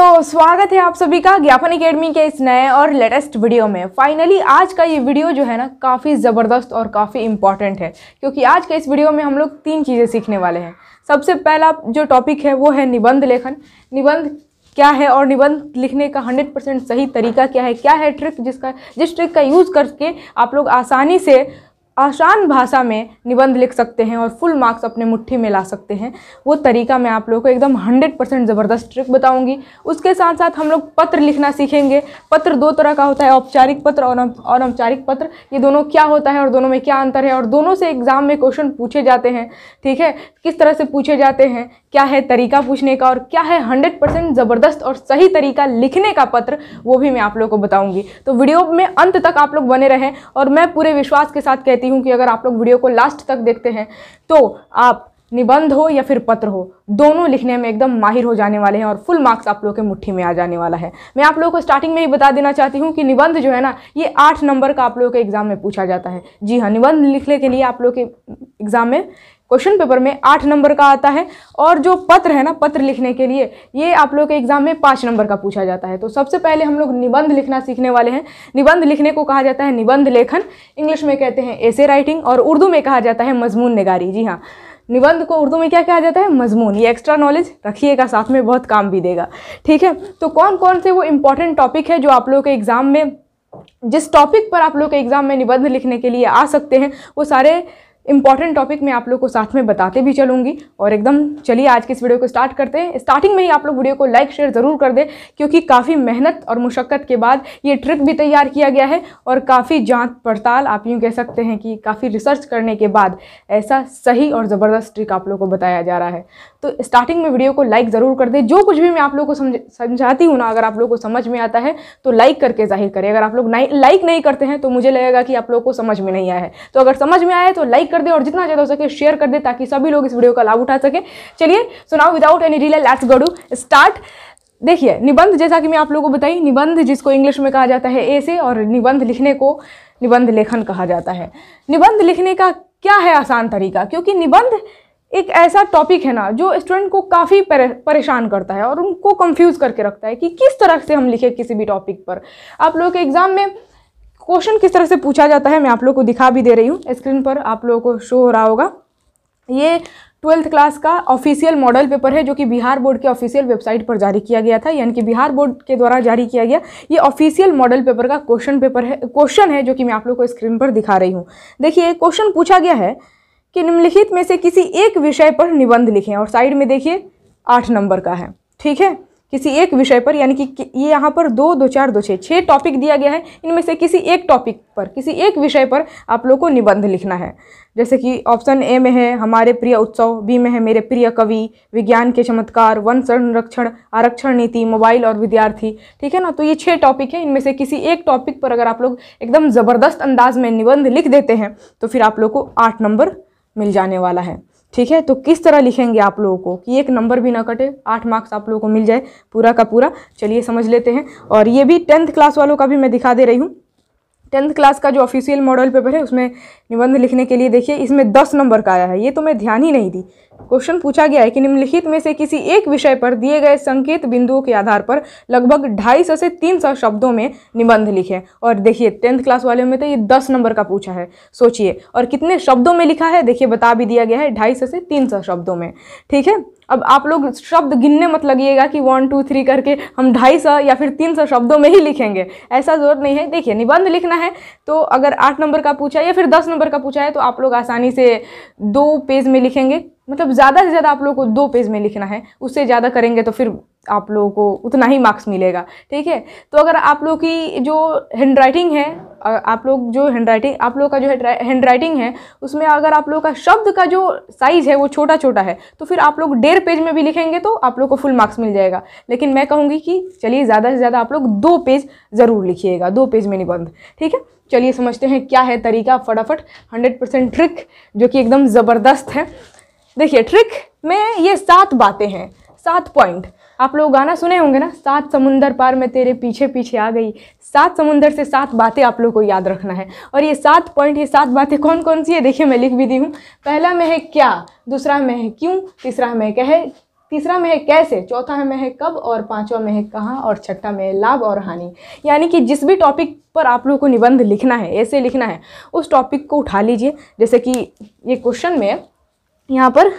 तो स्वागत है आप सभी का ज्ञापन अकेडमी के इस नए और लेटेस्ट वीडियो में फाइनली आज का ये वीडियो जो है ना काफ़ी ज़बरदस्त और काफ़ी इम्पॉर्टेंट है क्योंकि आज के इस वीडियो में हम लोग तीन चीज़ें सीखने वाले हैं सबसे पहला जो टॉपिक है वो है निबंध लेखन निबंध क्या है और निबंध लिखने का 100 परसेंट सही तरीका क्या है क्या है ट्रिक जिसका जिस ट्रिक का यूज़ करके आप लोग आसानी से आसान भाषा में निबंध लिख सकते हैं और फुल मार्क्स अपने मुट्ठी में ला सकते हैं वो तरीका मैं आप लोगों को एकदम हंड्रेड परसेंट ज़बरदस्त ट्रिक बताऊंगी उसके साथ साथ हम लोग पत्र लिखना सीखेंगे पत्र दो तरह का होता है औपचारिक पत्र और अनौपचारिक पत्र ये दोनों क्या होता है और दोनों में क्या अंतर है और दोनों से एग्ज़ाम में क्वेश्चन पूछे जाते हैं ठीक है किस तरह से पूछे जाते हैं क्या है तरीका पूछने का और क्या है हंड्रेड परसेंट ज़बरदस्त और सही तरीका लिखने का पत्र वो भी मैं आप लोग को बताऊँगी तो वीडियो में अंत तक आप लोग बने रहें और मैं पूरे विश्वास के साथ कहती हूँ कि अगर आप लोग वीडियो को लास्ट तक देखते हैं तो आप निबंध हो या फिर पत्र हो दोनों लिखने में एकदम माहिर हो जाने वाले हैं और फुल मार्क्स आप लोगों के मुट्ठी में आ जाने वाला है मैं आप लोगों को स्टार्टिंग में ही बता देना चाहती हूँ कि निबंध जो है ना ये आठ नंबर का आप लोगों के एग्ज़ाम में पूछा जाता है जी हाँ निबंध लिखने के लिए आप लोग के एग्ज़ाम में क्वेश्चन पेपर में आठ नंबर का आता है और जो पत्र है ना पत्र लिखने के लिए ये आप लोग के एग्जाम में पाँच नंबर का पूछा जाता है तो सबसे पहले हम लोग निबंध लिखना सीखने वाले हैं निबंध लिखने को कहा जाता है निबंध लेखन इंग्लिश में कहते हैं ऐसे राइटिंग और उर्दू में कहा जाता है मजमून निगारी जी हाँ निबंध को उर्दू में क्या कहा जाता है मजमून ये एक्स्ट्रा नॉलेज रखिएगा साथ में बहुत काम भी देगा ठीक है तो कौन कौन से वो इम्पॉर्टेंट टॉपिक है जो आप लोग के एग्ज़ाम में जिस टॉपिक पर आप लोग के एग्ज़ाम में निबंध लिखने के लिए आ सकते हैं वो सारे इंपॉर्टेंट टॉपिक मैं आप लोग को साथ में बताते भी चलूँगी और एकदम चलिए आज के इस वीडियो को स्टार्ट करते हैं स्टार्टिंग में ही आप लोग वीडियो को लाइक शेयर ज़रूर कर दें क्योंकि काफ़ी मेहनत और मुशक्क़त के बाद ये ट्रिक भी तैयार किया गया है और काफ़ी जांच पड़ताल आप यूँ कह सकते हैं कि काफ़ी रिसर्च करने के बाद ऐसा सही और ज़बरदस्त ट्रिक आप लोग को बताया जा रहा है तो स्टार्टिंग में वीडियो को लाइक ज़रूर कर दें जो कुछ भी मैं आप लोग को समझाती हूँ ना अगर आप लोग को समझ में आता है तो लाइक करके जाहिर करें अगर आप लोग लाइक नहीं करते हैं तो मुझे लगेगा कि आप लोग को समझ में नहीं आया है तो अगर समझ में आया तो लाइक लाइक कर दे और जितना ज़्यादा हो सके शेयर कर दे ताकि सभी लोग इस वीडियो का लाभ उठा सके चलिए so now without any delay let's go to start देखिए निबंध जैसा कि मैं आप लोगों को बताई निबंध जिसको इंग्लिश में कहा जाता है ऐसे और निबंध लिखने को निबंध लेखन कहा जाता है निबंध लिखने का क्या है आसान तरीका क्योंकि निबंध एक ऐसा टॉपिक है ना जो स्टूडेंट को काफ़ी परेशान करता है और उनको कंफ्यूज करके रखता है कि किस तरह से हम लिखें किसी भी टॉपिक पर आप लोगों के एग्ज़ाम में क्वेश्चन किस तरह से पूछा जाता है मैं आप लोग को दिखा भी दे रही हूँ स्क्रीन पर आप लोगों को शो हो रहा होगा ये ट्वेल्थ क्लास का ऑफिशियल मॉडल पेपर है जो कि बिहार बोर्ड के ऑफिशियल वेबसाइट पर जारी किया गया था यानी कि बिहार बोर्ड के द्वारा जारी किया गया ये ऑफिशियल मॉडल पेपर का क्वेश्चन पेपर है क्वेश्चन है जो कि मैं आप लोग को स्क्रीन पर दिखा रही हूँ देखिए क्वेश्चन पूछा गया है कि निम्नलिखित में से किसी एक विषय पर निबंध लिखें और साइड में देखिए आठ नंबर का है ठीक है किसी एक विषय पर यानी कि ये यहाँ पर दो दो चार दो छः छः टॉपिक दिया गया है इनमें से किसी एक टॉपिक पर किसी एक विषय पर आप लोग को निबंध लिखना है जैसे कि ऑप्शन ए में है हमारे प्रिय उत्सव बी में है मेरे प्रिय कवि विज्ञान के चमत्कार वन संरक्षण आरक्षण नीति मोबाइल और विद्यार्थी ठीक है ना तो ये छः टॉपिक है इनमें से किसी एक टॉपिक पर अगर आप लोग एकदम ज़बरदस्त अंदाज में निबंध लिख देते हैं तो फिर आप लोग को आठ नंबर मिल जाने वाला है ठीक है तो किस तरह लिखेंगे आप लोगों को कि एक नंबर भी ना कटे आठ मार्क्स आप लोगों को मिल जाए पूरा का पूरा चलिए समझ लेते हैं और ये भी टेंथ क्लास वालों का भी मैं दिखा दे रही हूँ टेंथ क्लास का जो ऑफिशियल मॉडल पेपर है उसमें निबंध लिखने के लिए देखिए इसमें दस नंबर का आया है ये तो मैं ध्यान ही नहीं दी क्वेश्चन पूछा गया है कि निम्नलिखित में से किसी एक विषय पर दिए गए संकेत बिंदुओं के आधार पर लगभग ढाई सौ से तीन सौ शब्दों में निबंध लिखे और देखिए टेंथ क्लास वाले में तो ये दस नंबर का पूछा है सोचिए और कितने शब्दों में लिखा है देखिए बता भी दिया गया है ढाई सौ से तीन सौ शब्दों में ठीक है अब आप लोग शब्द गिनने मत लगिएगा कि वन टू थ्री करके हम ढाई सौ या फिर तीन सौ शब्दों में ही लिखेंगे ऐसा ज़रूरत नहीं है देखिए निबंध लिखना है तो अगर आठ नंबर का पूछा है या फिर दस नंबर का पूछा है तो आप लोग आसानी से दो पेज में लिखेंगे मतलब ज़्यादा से ज़्यादा आप लोगों को दो पेज में लिखना है उससे ज़्यादा करेंगे तो फिर आप लोगों को उतना ही मार्क्स मिलेगा ठीक है तो अगर आप लोग की जो हैंड राइटिंग है आप लोग जो हैंड राइटिंग आप लोगों का जो हैंड राइटिंग है उसमें अगर आप लोगों का शब्द का जो साइज़ है वो छोटा छोटा है तो फिर आप लोग डेढ़ पेज में भी लिखेंगे तो आप लोग को फुल मार्क्स मिल जाएगा लेकिन मैं कहूँगी कि चलिए ज़्यादा से ज़्यादा आप लोग दो पेज ज़रूर लिखिएगा दो पेज में निबंध ठीक है चलिए समझते हैं क्या है तरीका फटाफट हंड्रेड परसेंट ट्रिक जो कि एकदम ज़बरदस्त है देखिए ट्रिक में ये सात बातें हैं सात पॉइंट आप लोग गाना सुने होंगे ना सात समुंदर पार में तेरे पीछे पीछे आ गई सात समुंदर से सात बातें आप लोग को याद रखना है और ये सात पॉइंट ये सात बातें कौन कौन सी है देखिए मैं लिख भी दी हूँ पहला में है क्या दूसरा में है क्यों तीसरा में क्या तीसरा में है कैसे चौथा में है कब और पांचवा में है कहाँ और छठा में है लाभ और हानि यानी कि जिस भी टॉपिक पर आप लोगों को निबंध लिखना है ऐसे लिखना है उस टॉपिक को उठा लीजिए जैसे कि ये क्वेश्चन में यहाँ पर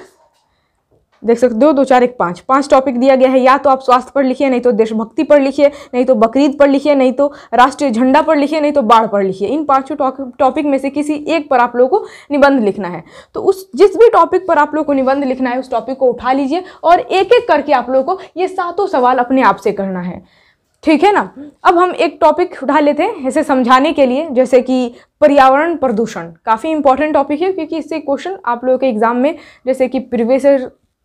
देख सकते दो दो चार एक पाँच पांच टॉपिक दिया गया है या तो आप स्वास्थ्य पर लिखिए नहीं तो देशभक्ति पर लिखिए नहीं तो बकरीद पर लिखिए नहीं तो राष्ट्रीय झंडा पर लिखिए नहीं तो बाढ़ पर लिखिए इन पांचों टॉपिक में से किसी एक पर आप लोगों को निबंध लिखना है तो उस जिस भी टॉपिक पर आप लोग को निबंध लिखना है उस टॉपिक को उठा लीजिए और एक एक करके आप लोगों को ये सातों सवाल अपने आप से करना है ठीक है ना अब हम एक टॉपिक उठा लेते हैं इसे समझाने के लिए जैसे कि पर्यावरण प्रदूषण काफ़ी इंपॉर्टेंट टॉपिक है क्योंकि इससे क्वेश्चन आप लोगों के एग्जाम में जैसे कि प्रीवियस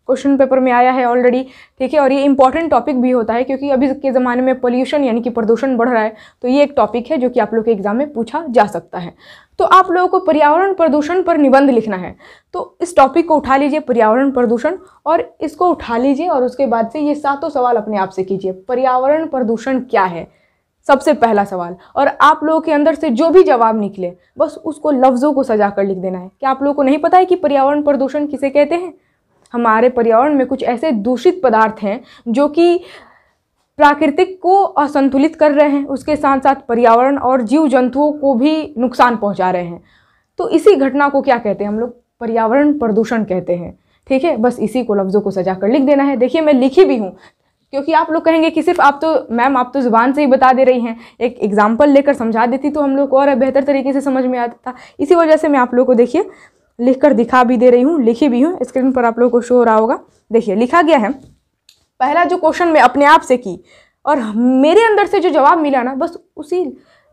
क्वेश्चन पेपर में आया है ऑलरेडी ठीक है और ये इंपॉर्टेंट टॉपिक भी होता है क्योंकि अभी के ज़माने में पोल्यूशन यानी कि प्रदूषण बढ़ रहा है तो ये एक टॉपिक है जो कि आप लोग के एग्जाम में पूछा जा सकता है तो आप लोगों को पर्यावरण प्रदूषण पर निबंध लिखना है तो इस टॉपिक को उठा लीजिए पर्यावरण प्रदूषण और इसको उठा लीजिए और उसके बाद से ये सातों सवाल अपने आप से कीजिए पर्यावरण प्रदूषण क्या है सबसे पहला सवाल और आप लोगों के अंदर से जो भी जवाब निकले बस उसको लफ्ज़ों को सजा कर लिख देना है क्या आप लोगों को नहीं पता है कि पर्यावरण प्रदूषण किसे कहते हैं हमारे पर्यावरण में कुछ ऐसे दूषित पदार्थ हैं जो कि प्राकृतिक को असंतुलित कर रहे हैं उसके साथ साथ पर्यावरण और जीव जंतुओं को भी नुकसान पहुंचा रहे हैं तो इसी घटना को क्या कहते हैं हम लोग पर्यावरण प्रदूषण कहते हैं ठीक है बस इसी को लफ्ज़ों को सजा कर लिख देना है देखिए मैं लिखी भी हूँ क्योंकि आप लोग कहेंगे कि सिर्फ आप तो मैम आप तो ज़ुबान से ही बता दे रही हैं एक एग्ज़ाम्पल लेकर समझा देती तो हम लोग को और बेहतर तरीके से समझ में आता था इसी वजह से मैं आप लोग को देखिए लिख कर दिखा भी दे रही हूँ लिखी भी हूँ स्क्रीन पर आप लोग को शो हो रहा होगा देखिए लिखा गया है पहला जो क्वेश्चन मैं अपने आप से की और मेरे अंदर से जो जवाब मिला ना बस उसी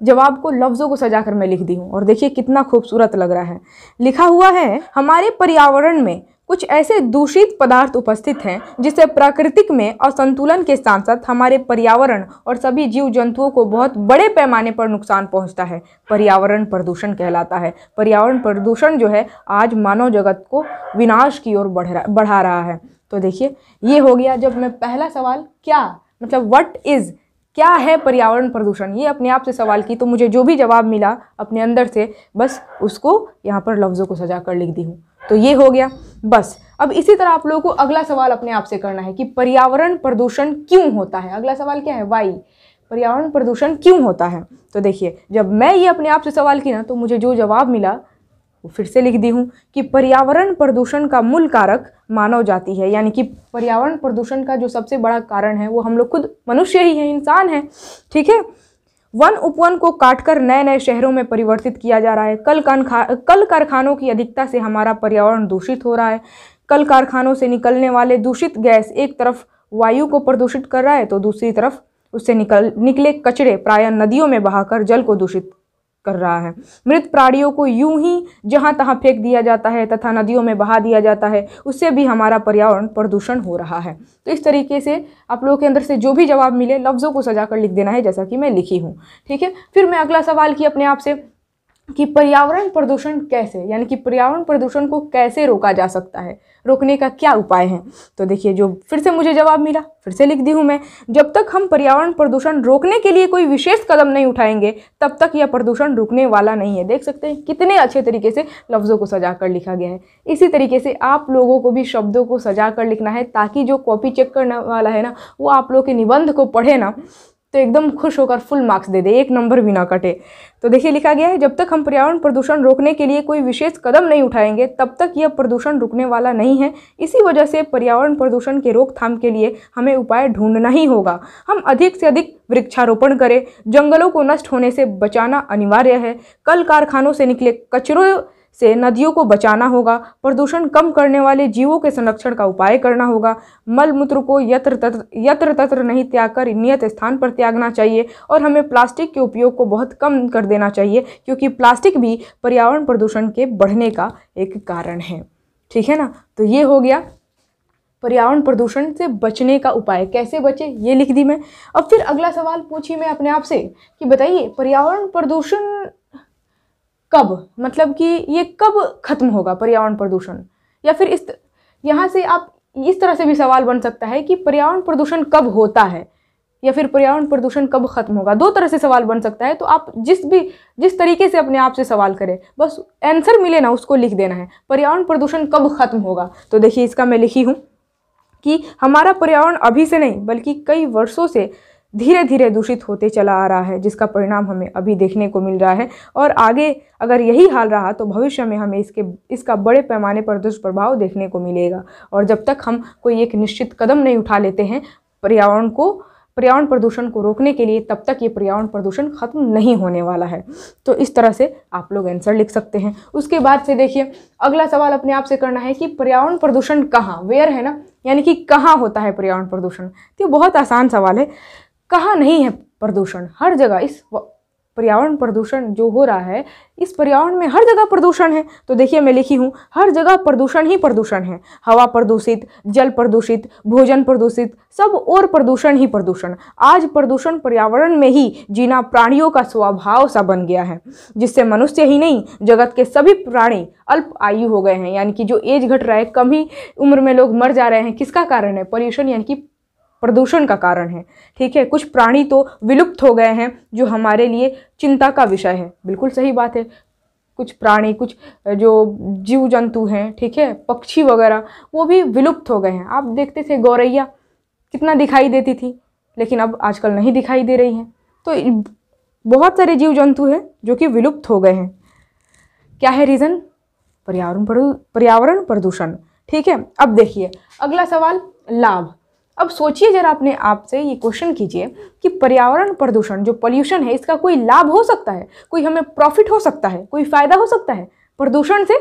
जवाब को लफ्ज़ों को सजा कर मैं लिख दी हूँ और देखिए कितना खूबसूरत लग रहा है लिखा हुआ है हमारे पर्यावरण में कुछ ऐसे दूषित पदार्थ उपस्थित हैं जिससे प्राकृतिक में असंतुलन के साथ साथ हमारे पर्यावरण और सभी जीव जंतुओं को बहुत बड़े पैमाने पर नुकसान पहुंचता है पर्यावरण प्रदूषण कहलाता है पर्यावरण प्रदूषण जो है आज मानव जगत को विनाश की ओर बढ़ बढ़ा रहा है तो देखिए ये हो गया जब मैं पहला सवाल क्या मतलब वट इज़ क्या है पर्यावरण प्रदूषण ये अपने आप से सवाल की तो मुझे जो भी जवाब मिला अपने अंदर से बस उसको यहाँ पर लफ्ज़ों को सजा कर लिख दी हूँ तो ये हो गया बस अब इसी तरह आप लोगों को अगला सवाल अपने आप से करना है कि पर्यावरण प्रदूषण क्यों होता है अगला सवाल क्या है वाई पर्यावरण प्रदूषण क्यों होता है तो देखिए जब मैं ये अपने आप से सवाल की ना तो मुझे जो जवाब मिला वो फिर से लिख दी हूँ कि पर्यावरण प्रदूषण का मूल कारक मानव जाति है यानी कि पर्यावरण प्रदूषण का जो सबसे बड़ा कारण है वो हम लोग खुद मनुष्य ही हैं इंसान हैं ठीक है वन उपवन को काटकर नए नए शहरों में परिवर्तित किया जा रहा है कल कारखा कल कारखानों की अधिकता से हमारा पर्यावरण दूषित हो रहा है कल कारखानों से निकलने वाले दूषित गैस एक तरफ वायु को प्रदूषित कर रहा है तो दूसरी तरफ उससे निकल निकले कचरे प्राय नदियों में बहाकर जल को दूषित कर रहा है मृत प्राणियों को यूं ही जहां तहां फेंक दिया जाता है तथा नदियों में बहा दिया जाता है उससे भी हमारा पर्यावरण प्रदूषण हो रहा है तो इस तरीके से आप लोगों के अंदर से जो भी जवाब मिले लफ्ज़ों को सजा कर लिख देना है जैसा कि मैं लिखी हूँ ठीक है फिर मैं अगला सवाल किया अपने आप से कि पर्यावरण प्रदूषण कैसे यानी कि पर्यावरण प्रदूषण को कैसे रोका जा सकता है रोकने का क्या उपाय है तो देखिए जो फिर से मुझे जवाब मिला फिर से लिख दी हूँ मैं जब तक हम पर्यावरण प्रदूषण रोकने के लिए कोई विशेष कदम नहीं उठाएंगे तब तक यह प्रदूषण रुकने वाला नहीं है देख सकते हैं कितने अच्छे तरीके से लफ्ज़ों को सजा कर लिखा गया है इसी तरीके से आप लोगों को भी शब्दों को सजा कर लिखना है ताकि जो कॉपी चेक करने वाला है ना वो आप लोग के निबंध को पढ़े ना तो एकदम खुश होकर फुल मार्क्स दे दे एक नंबर भी ना कटे तो देखिए लिखा गया है जब तक हम पर्यावरण प्रदूषण रोकने के लिए कोई विशेष कदम नहीं उठाएंगे तब तक यह प्रदूषण रुकने वाला नहीं है इसी वजह से पर्यावरण प्रदूषण के रोकथाम के लिए हमें उपाय ढूंढना ही होगा हम अधिक से अधिक वृक्षारोपण करें जंगलों को नष्ट होने से बचाना अनिवार्य है कल कारखानों से निकले कचरों से नदियों को बचाना होगा प्रदूषण कम करने वाले जीवों के संरक्षण का उपाय करना होगा मल मूत्र को यत्र तत्र यत्र तत्र नहीं त्याग कर नियत स्थान पर त्यागना चाहिए और हमें प्लास्टिक के उपयोग को बहुत कम कर देना चाहिए क्योंकि प्लास्टिक भी पर्यावरण प्रदूषण के बढ़ने का एक कारण है ठीक है ना तो ये हो गया पर्यावरण प्रदूषण से बचने का उपाय कैसे बचे ये लिख दी मैं अब फिर अगला सवाल पूछी मैं अपने आप से कि बताइए पर्यावरण प्रदूषण कब मतलब कि ये कब खत्म होगा पर्यावरण प्रदूषण या फिर इस यहाँ से आप इस तरह से भी सवाल बन सकता है कि पर्यावरण प्रदूषण कब होता है या फिर पर्यावरण प्रदूषण कब खत्म होगा दो तरह से सवाल बन सकता है तो आप जिस भी जिस तरीके से अपने आप से सवाल करें बस आंसर मिले ना उसको लिख देना है पर्यावरण प्रदूषण कब खत्म होगा तो देखिए इसका मैं लिखी हूँ कि हमारा पर्यावरण अभी से नहीं बल्कि कई वर्षों से धीरे धीरे दूषित होते चला आ रहा है जिसका परिणाम हमें अभी देखने को मिल रहा है और आगे अगर यही हाल रहा तो भविष्य में हमें इसके इसका बड़े पैमाने पर दुष्प्रभाव देखने को मिलेगा और जब तक हम कोई एक निश्चित कदम नहीं उठा लेते हैं पर्यावरण को पर्यावरण प्रदूषण को रोकने के लिए तब तक ये पर्यावरण प्रदूषण खत्म नहीं होने वाला है तो इस तरह से आप लोग आंसर लिख सकते हैं उसके बाद से देखिए अगला सवाल अपने आप से करना है कि पर्यावरण प्रदूषण कहाँ वेयर है ना यानी कि कहाँ होता है पर्यावरण प्रदूषण तो बहुत आसान सवाल है कहाँ नहीं है प्रदूषण हर जगह इस पर्यावरण प्रदूषण जो हो रहा है इस पर्यावरण में हर जगह प्रदूषण है तो देखिए मैं लिखी हूँ हर जगह प्रदूषण ही प्रदूषण है हवा प्रदूषित जल प्रदूषित भोजन प्रदूषित सब और प्रदूषण ही प्रदूषण आज प्रदूषण पर्यावरण में ही जीना प्राणियों का स्वभाव सा बन गया है जिससे मनुष्य ही नहीं जगत के सभी प्राणी अल्प आयु हो गए हैं यानी कि जो एज घट रहा है कम ही उम्र में लोग मर जा रहे हैं किसका कारण है पॉल्यूशन यानी कि प्रदूषण का कारण है ठीक है कुछ प्राणी तो विलुप्त हो गए हैं जो हमारे लिए चिंता का विषय है बिल्कुल सही बात है कुछ प्राणी कुछ जो जीव जंतु हैं ठीक है पक्षी वगैरह वो भी विलुप्त हो गए हैं आप देखते थे गौरैया कितना दिखाई देती थी लेकिन अब आजकल नहीं दिखाई दे रही हैं तो बहुत सारे जीव जंतु हैं जो कि विलुप्त हो गए हैं क्या है रीज़न पर्यावरण पर्यावरण प्रदूषण ठीक है अब देखिए अगला सवाल लाभ अब सोचिए जरा अपने आप से ये क्वेश्चन कीजिए कि पर्यावरण प्रदूषण जो पॉल्यूशन है इसका कोई लाभ हो सकता है कोई हमें प्रॉफिट हो सकता है कोई फ़ायदा हो सकता है प्रदूषण से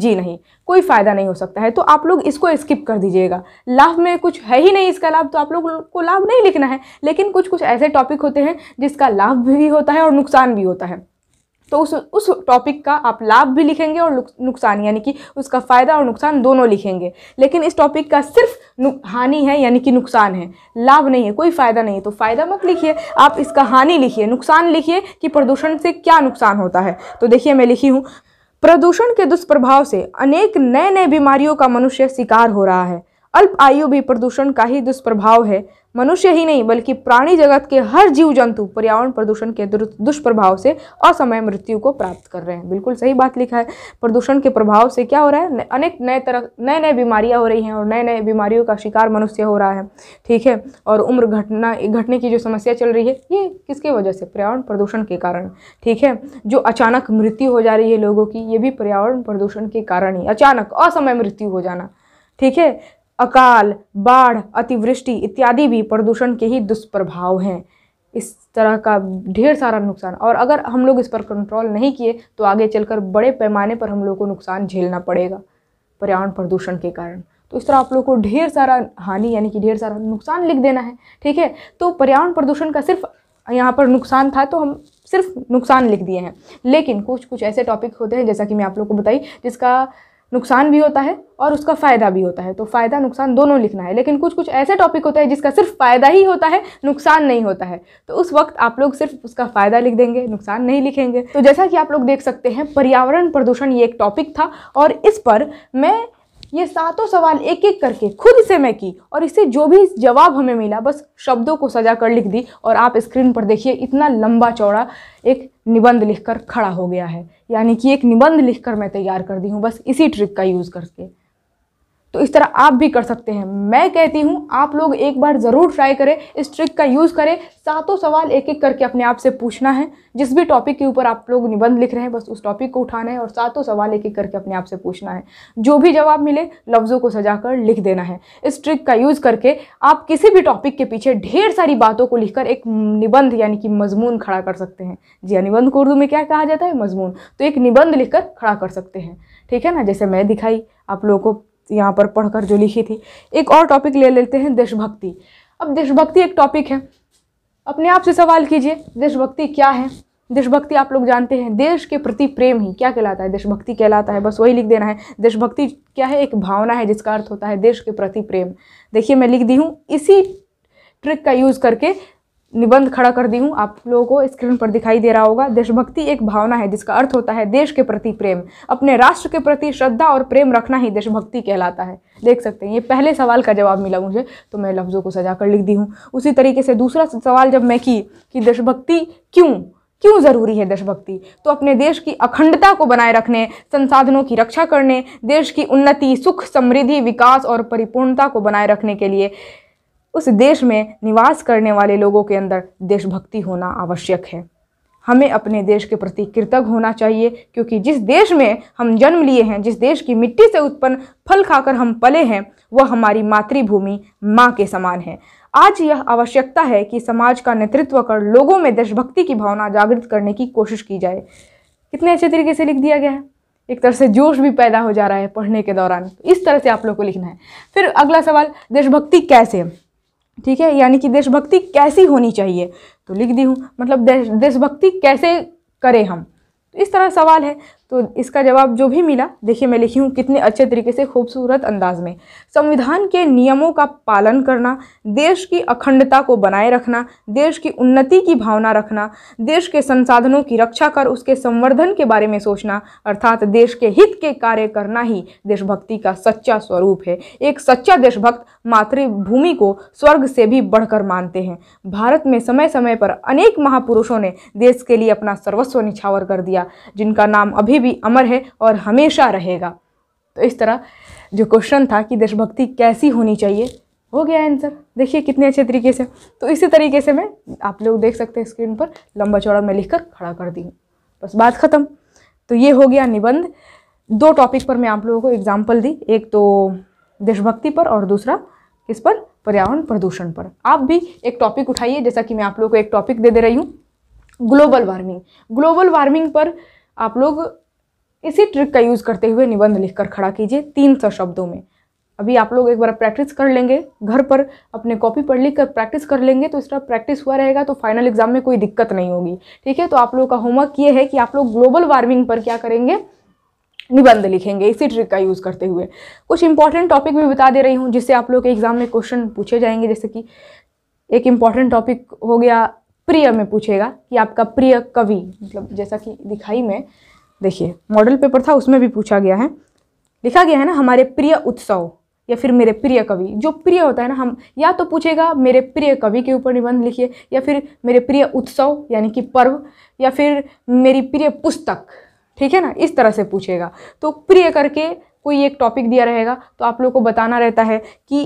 जी नहीं कोई फ़ायदा नहीं हो सकता है तो आप लोग इसको स्किप कर दीजिएगा लाभ में कुछ है ही नहीं इसका लाभ तो आप लोग को लाभ नहीं लिखना है लेकिन कुछ कुछ ऐसे टॉपिक होते हैं जिसका लाभ भी होता है और नुकसान भी होता है तो उस उस टॉपिक का आप लाभ भी लिखेंगे और नुकसान यानी कि उसका फ़ायदा और नुकसान दोनों लिखेंगे लेकिन इस टॉपिक का सिर्फ हानि है यानी कि नुकसान है लाभ नहीं है कोई फ़ायदा नहीं है तो फ़ायदा मत लिखिए आप इसका हानि लिखिए नुकसान लिखिए कि प्रदूषण से क्या नुकसान होता है तो देखिए मैं लिखी हूँ प्रदूषण के दुष्प्रभाव से अनेक नए नए बीमारियों का मनुष्य शिकार हो रहा है अल्प आयु भी प्रदूषण का ही दुष्प्रभाव है मनुष्य ही नहीं बल्कि प्राणी जगत के हर जीव जंतु पर्यावरण प्रदूषण के दुष्प्रभाव से असमय मृत्यु को प्राप्त कर रहे हैं बिल्कुल सही बात लिखा है प्रदूषण के प्रभाव से क्या हो रहा है अनेक नए तरह नए नए बीमारियां हो रही हैं और नए नए बीमारियों का शिकार मनुष्य हो रहा है ठीक है और उम्र घटना घटने की जो समस्या चल रही है ये किसके वजह से पर्यावरण प्रदूषण के कारण ठीक है जो अचानक मृत्यु हो जा रही है लोगों की ये भी पर्यावरण प्रदूषण के कारण ही अचानक असमय मृत्यु हो जाना ठीक है अकाल बाढ़ अतिवृष्टि इत्यादि भी प्रदूषण के ही दुष्प्रभाव हैं इस तरह का ढेर सारा नुकसान और अगर हम लोग इस पर कंट्रोल नहीं किए तो आगे चलकर बड़े पैमाने पर हम लोग को नुकसान झेलना पड़ेगा पर्यावरण प्रदूषण के कारण तो इस तरह आप लोग को ढेर सारा हानि यानी कि ढेर सारा नुकसान लिख देना है ठीक है तो पर्यावरण प्रदूषण का सिर्फ यहाँ पर नुकसान था तो हम सिर्फ नुकसान लिख दिए हैं लेकिन कुछ कुछ ऐसे टॉपिक होते हैं जैसा कि मैं आप लोग को बताई जिसका नुकसान भी होता है और उसका फ़ायदा भी होता है तो फ़ायदा नुकसान दोनों लिखना है लेकिन कुछ कुछ ऐसे टॉपिक होता है जिसका सिर्फ फ़ायदा ही होता है नुकसान नहीं होता है तो उस वक्त आप लोग सिर्फ उसका फ़ायदा लिख देंगे नुकसान नहीं लिखेंगे तो जैसा कि आप लोग देख सकते हैं पर्यावरण प्रदूषण ये एक टॉपिक था और इस पर मैं ये सातों सवाल एक एक करके खुद से मैं की और इससे जो भी जवाब हमें मिला बस शब्दों को सजा कर लिख दी और आप स्क्रीन पर देखिए इतना लंबा चौड़ा एक निबंध लिखकर खड़ा हो गया है यानी कि एक निबंध लिखकर मैं तैयार कर दी हूँ बस इसी ट्रिक का यूज़ करके तो इस तरह आप भी कर सकते हैं मैं कहती हूँ आप लोग एक बार ज़रूर ट्राई करें इस ट्रिक का यूज़ करें सातों सवाल एक एक करके अपने आप से पूछना है जिस भी टॉपिक के ऊपर आप लोग निबंध लिख रहे हैं बस उस टॉपिक को उठाना है और सातों सवाल एक एक करके अपने आप से पूछना है जो भी जवाब मिले लफ्ज़ों को सजा कर लिख देना है इस ट्रिक का यूज़ करके आप किसी भी टॉपिक के पीछे ढेर सारी बातों को लिख एक निबंध यानी कि मजमून खड़ा कर सकते हैं जी हाँ, निबंध को उर्दू में क्या कहा जाता है मजमून तो एक निबंध लिख खड़ा कर सकते हैं ठीक है ना जैसे मैं दिखाई आप लोगों को यहाँ पर पढ़कर जो लिखी थी एक और टॉपिक ले लेते हैं देशभक्ति अब देशभक्ति एक टॉपिक है अपने आप से सवाल कीजिए देशभक्ति क्या है देशभक्ति आप लोग जानते हैं देश के प्रति प्रेम ही क्या कहलाता है देशभक्ति कहलाता है बस वही लिख देना है देशभक्ति क्या है एक भावना है जिसका अर्थ होता है देश के प्रति प्रेम देखिए मैं लिख दी हूँ इसी ट्रिक का यूज़ करके निबंध खड़ा कर दी हूँ आप लोगों को स्क्रीन पर दिखाई दे रहा होगा देशभक्ति एक भावना है जिसका अर्थ होता है देश के प्रति प्रेम अपने राष्ट्र के प्रति श्रद्धा और प्रेम रखना ही देशभक्ति कहलाता है देख सकते हैं ये पहले सवाल का जवाब मिला मुझे तो मैं लफ्ज़ों को सजा कर लिख दी हूँ उसी तरीके से दूसरा सवाल जब मैं की कि देशभक्ति क्यों क्यों ज़रूरी है देशभक्ति तो अपने देश की अखंडता को बनाए रखने संसाधनों की रक्षा करने देश की उन्नति सुख समृद्धि विकास और परिपूर्णता को बनाए रखने के लिए उस देश में निवास करने वाले लोगों के अंदर देशभक्ति होना आवश्यक है हमें अपने देश के प्रति कृतज्ञ होना चाहिए क्योंकि जिस देश में हम जन्म लिए हैं जिस देश की मिट्टी से उत्पन्न फल खाकर हम पले हैं वह हमारी मातृभूमि माँ के समान है आज यह आवश्यकता है कि समाज का नेतृत्व कर लोगों में देशभक्ति की भावना जागृत करने की कोशिश की जाए कितने अच्छे तरीके से लिख दिया गया है एक तरह से जोश भी पैदा हो जा रहा है पढ़ने के दौरान इस तरह से आप लोग को लिखना है फिर अगला सवाल देशभक्ति कैसे ठीक है यानी कि देशभक्ति कैसी होनी चाहिए तो लिख दी हूँ मतलब देश देशभक्ति कैसे करें हम इस तरह सवाल है तो इसका जवाब जो भी मिला देखिए मैं लिखी हूँ कितने अच्छे तरीके से खूबसूरत अंदाज में संविधान के नियमों का पालन करना देश की अखंडता को बनाए रखना देश की उन्नति की भावना रखना देश के संसाधनों की रक्षा कर उसके संवर्धन के बारे में सोचना अर्थात देश के हित के कार्य करना ही देशभक्ति का सच्चा स्वरूप है एक सच्चा देशभक्त मातृभूमि को स्वर्ग से भी बढ़कर मानते हैं भारत में समय समय पर अनेक महापुरुषों ने देश के लिए अपना सर्वस्व निछावर कर दिया जिनका नाम अभी भी अमर है और हमेशा रहेगा तो इस तरह जो क्वेश्चन था कि देशभक्ति कैसी होनी चाहिए हो गया आंसर देखिए कितने अच्छे तरीके से तो इसी तरीके से मैं आप लोग देख सकते हैं स्क्रीन पर लंबा चौड़ा मैं लिखकर खड़ा कर दी हूँ बस बात ख़त्म तो ये हो गया निबंध दो टॉपिक पर मैं आप लोगों को एग्जाम्पल दी एक तो देशभक्ति पर और दूसरा किस पर पर्यावरण प्रदूषण पर आप भी एक टॉपिक उठाइए जैसा कि मैं आप लोगों को एक टॉपिक दे दे रही हूँ ग्लोबल वार्मिंग ग्लोबल वार्मिंग पर आप लोग इसी ट्रिक का यूज़ करते हुए निबंध लिखकर खड़ा कीजिए तीन सौ शब्दों में अभी आप लोग एक बार प्रैक्टिस कर लेंगे घर पर अपने कॉपी पढ़ लिख कर प्रैक्टिस कर लेंगे तो इस तरह प्रैक्टिस हुआ रहेगा तो फाइनल एग्जाम में कोई दिक्कत नहीं होगी ठीक है तो आप लोगों का होमवर्क ये है कि आप लोग ग्लोबल वार्मिंग पर क्या करेंगे निबंध लिखेंगे इसी ट्रिक का यूज़ करते हुए कुछ इंपॉर्टेंट टॉपिक भी बता दे रही हूँ जिससे आप लोग के एग्जाम में क्वेश्चन पूछे जाएंगे जैसे कि एक इम्पॉर्टेंट टॉपिक हो गया प्रिय में पूछेगा कि आपका प्रिय कवि मतलब जैसा कि दिखाई में देखिए मॉडल पेपर था उसमें भी पूछा गया है लिखा गया है ना हमारे प्रिय उत्सव या फिर मेरे प्रिय कवि जो प्रिय होता है ना हम या तो पूछेगा मेरे प्रिय कवि के ऊपर निबंध लिखिए या फिर मेरे प्रिय उत्सव यानी कि पर्व या फिर मेरी प्रिय पुस्तक ठीक है ना इस तरह से पूछेगा तो प्रिय करके कोई एक टॉपिक दिया रहेगा तो आप लोग को बताना रहता है कि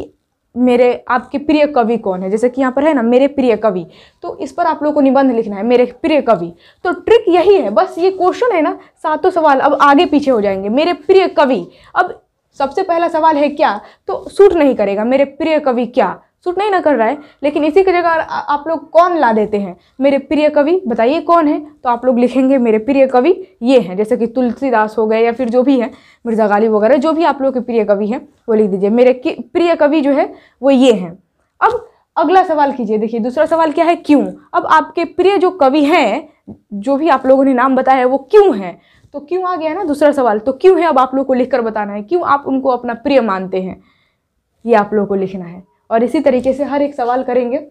मेरे आपके प्रिय कवि कौन है जैसे कि यहाँ पर है ना मेरे प्रिय कवि तो इस पर आप लोगों को निबंध लिखना है मेरे प्रिय कवि तो ट्रिक यही है बस ये क्वेश्चन है ना सातों सवाल अब आगे पीछे हो जाएंगे मेरे प्रिय कवि अब सबसे पहला सवाल है क्या तो सूट नहीं करेगा मेरे प्रिय कवि क्या सूट नहीं ना कर रहा है लेकिन इसी की जगह आप लोग कौन ला देते हैं मेरे प्रिय कवि बताइए कौन है तो आप लोग लिखेंगे मेरे प्रिय कवि ये हैं जैसे कि तुलसीदास हो गए या फिर जो भी है मिर्ज़ा गालिब वगैरह जो भी आप लोग के प्रिय कवि हैं वो लिख दीजिए मेरे प्रिय कवि जो है वो ये हैं अब अगला सवाल कीजिए देखिए दूसरा सवाल क्या है क्यों अब आपके प्रिय जो कवि हैं जो भी आप लोगों ने नाम बताया है वो क्यों हैं तो क्यों आ गया ना दूसरा सवाल तो क्यों है अब आप लोग को लिखकर बताना है क्यों आप उनको अपना प्रिय मानते हैं ये आप लोगों को लिखना है और इसी तरीके से हर एक सवाल करेंगे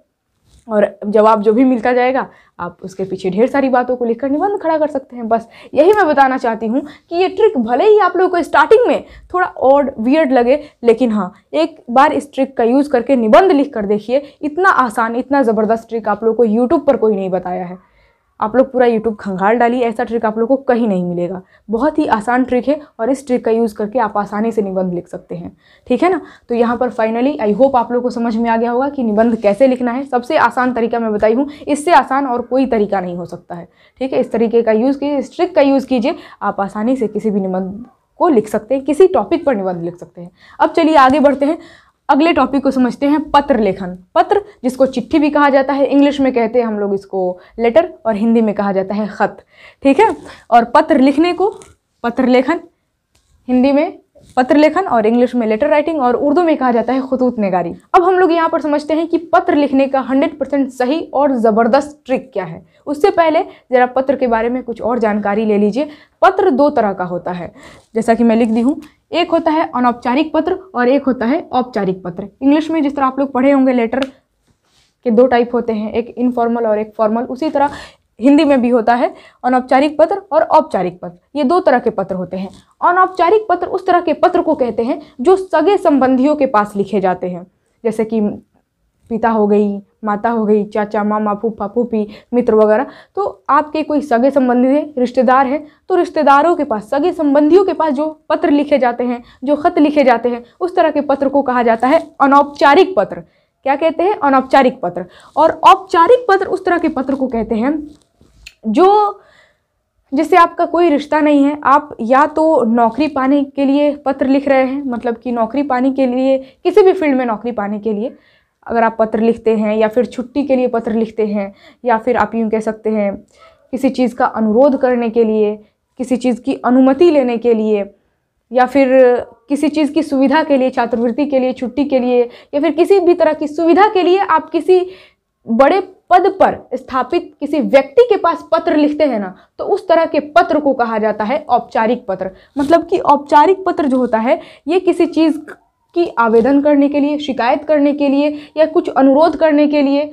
और जवाब जो भी मिलता जाएगा आप उसके पीछे ढेर सारी बातों को लिखकर निबंध खड़ा कर सकते हैं बस यही मैं बताना चाहती हूँ कि ये ट्रिक भले ही आप लोगों को स्टार्टिंग में थोड़ा और वियर्ड लगे लेकिन हाँ एक बार इस ट्रिक का यूज़ करके निबंध लिख कर देखिए इतना आसान इतना ज़बरदस्त ट्रिक आप लोग को यूट्यूब पर कोई नहीं बताया है आप लोग पूरा यूट्यूब खंगाल डालिए ऐसा ट्रिक आप लोग को कहीं नहीं मिलेगा बहुत ही आसान ट्रिक है और इस ट्रिक का यूज़ करके आप आसानी से निबंध लिख सकते हैं ठीक है ना तो यहाँ पर फाइनली आई होप आप लोग को समझ में आ गया होगा कि निबंध कैसे लिखना है सबसे आसान तरीका मैं बताई हूँ इससे आसान और कोई तरीका नहीं हो सकता है ठीक है इस तरीके का यूज़ कीजिए इस ट्रिक का यूज़ कीजिए आप आसानी से किसी भी निबंध को लिख सकते हैं किसी टॉपिक पर निबंध लिख सकते हैं अब चलिए आगे बढ़ते हैं अगले टॉपिक को समझते हैं पत्र लेखन पत्र जिसको चिट्ठी भी कहा जाता है इंग्लिश में कहते हैं हम लोग इसको लेटर और हिंदी में कहा जाता है ख़त ठीक है और पत्र लिखने को पत्र लेखन हिंदी में पत्र लेखन और इंग्लिश में लेटर राइटिंग और उर्दू में कहा जाता है खतूत नगारी अब हम लोग यहाँ पर समझते हैं कि पत्र लिखने का 100% सही और ज़बरदस्त ट्रिक क्या है उससे पहले ज़रा पत्र के बारे में कुछ और जानकारी ले लीजिए पत्र दो तरह का होता है जैसा कि मैं लिख दी हूँ एक होता है अनौपचारिक पत्र और एक होता है औपचारिक पत्र इंग्लिश में जिस तरह आप लोग पढ़े होंगे लेटर के दो टाइप होते हैं एक इनफॉर्मल और एक फॉर्मल उसी तरह हिंदी में भी होता है अनौपचारिक पत्र और औपचारिक पत्र ये दो तरह के पत्र होते हैं अनौपचारिक पत्र उस तरह के पत्र को कहते हैं जो सगे संबंधियों के पास लिखे जाते हैं जैसे कि पिता हो गई माता हो गई चाचा मामा फूफा फूफी मित्र वगैरह तो आपके कोई सगे संबंधी रिश्तेदार हैं तो रिश्तेदारों के पास सगे संबंधियों के पास जो पत्र लिखे जाते हैं जो खत लिखे जाते हैं उस तरह के पत्र को कहा जाता है अनौपचारिक पत्र क्या कहते हैं अनौपचारिक पत्र और औपचारिक पत्र उस तरह के पत्र को कहते हैं जो जिससे आपका कोई रिश्ता नहीं है आप या तो नौकरी पाने के लिए पत्र लिख रहे हैं मतलब कि नौकरी पाने के लिए किसी भी फील्ड में नौकरी पाने के लिए अगर आप पत्र लिखते हैं या फिर छुट्टी के लिए पत्र लिखते हैं या फिर आप यूँ कह सकते हैं किसी चीज़ का अनुरोध करने के लिए किसी चीज़ की अनुमति लेने के लिए या फिर किसी चीज़ की सुविधा के लिए छात्रवृत्ति के लिए छुट्टी के लिए या फिर किसी भी तरह की सुविधा के लिए आप किसी बड़े पद पर स्थापित किसी व्यक्ति के पास पत्र लिखते हैं ना तो उस तरह के पत्र को कहा जाता है औपचारिक पत्र मतलब कि औपचारिक पत्र जो होता है ये किसी चीज़ की आवेदन करने के लिए शिकायत करने के लिए या कुछ अनुरोध करने के लिए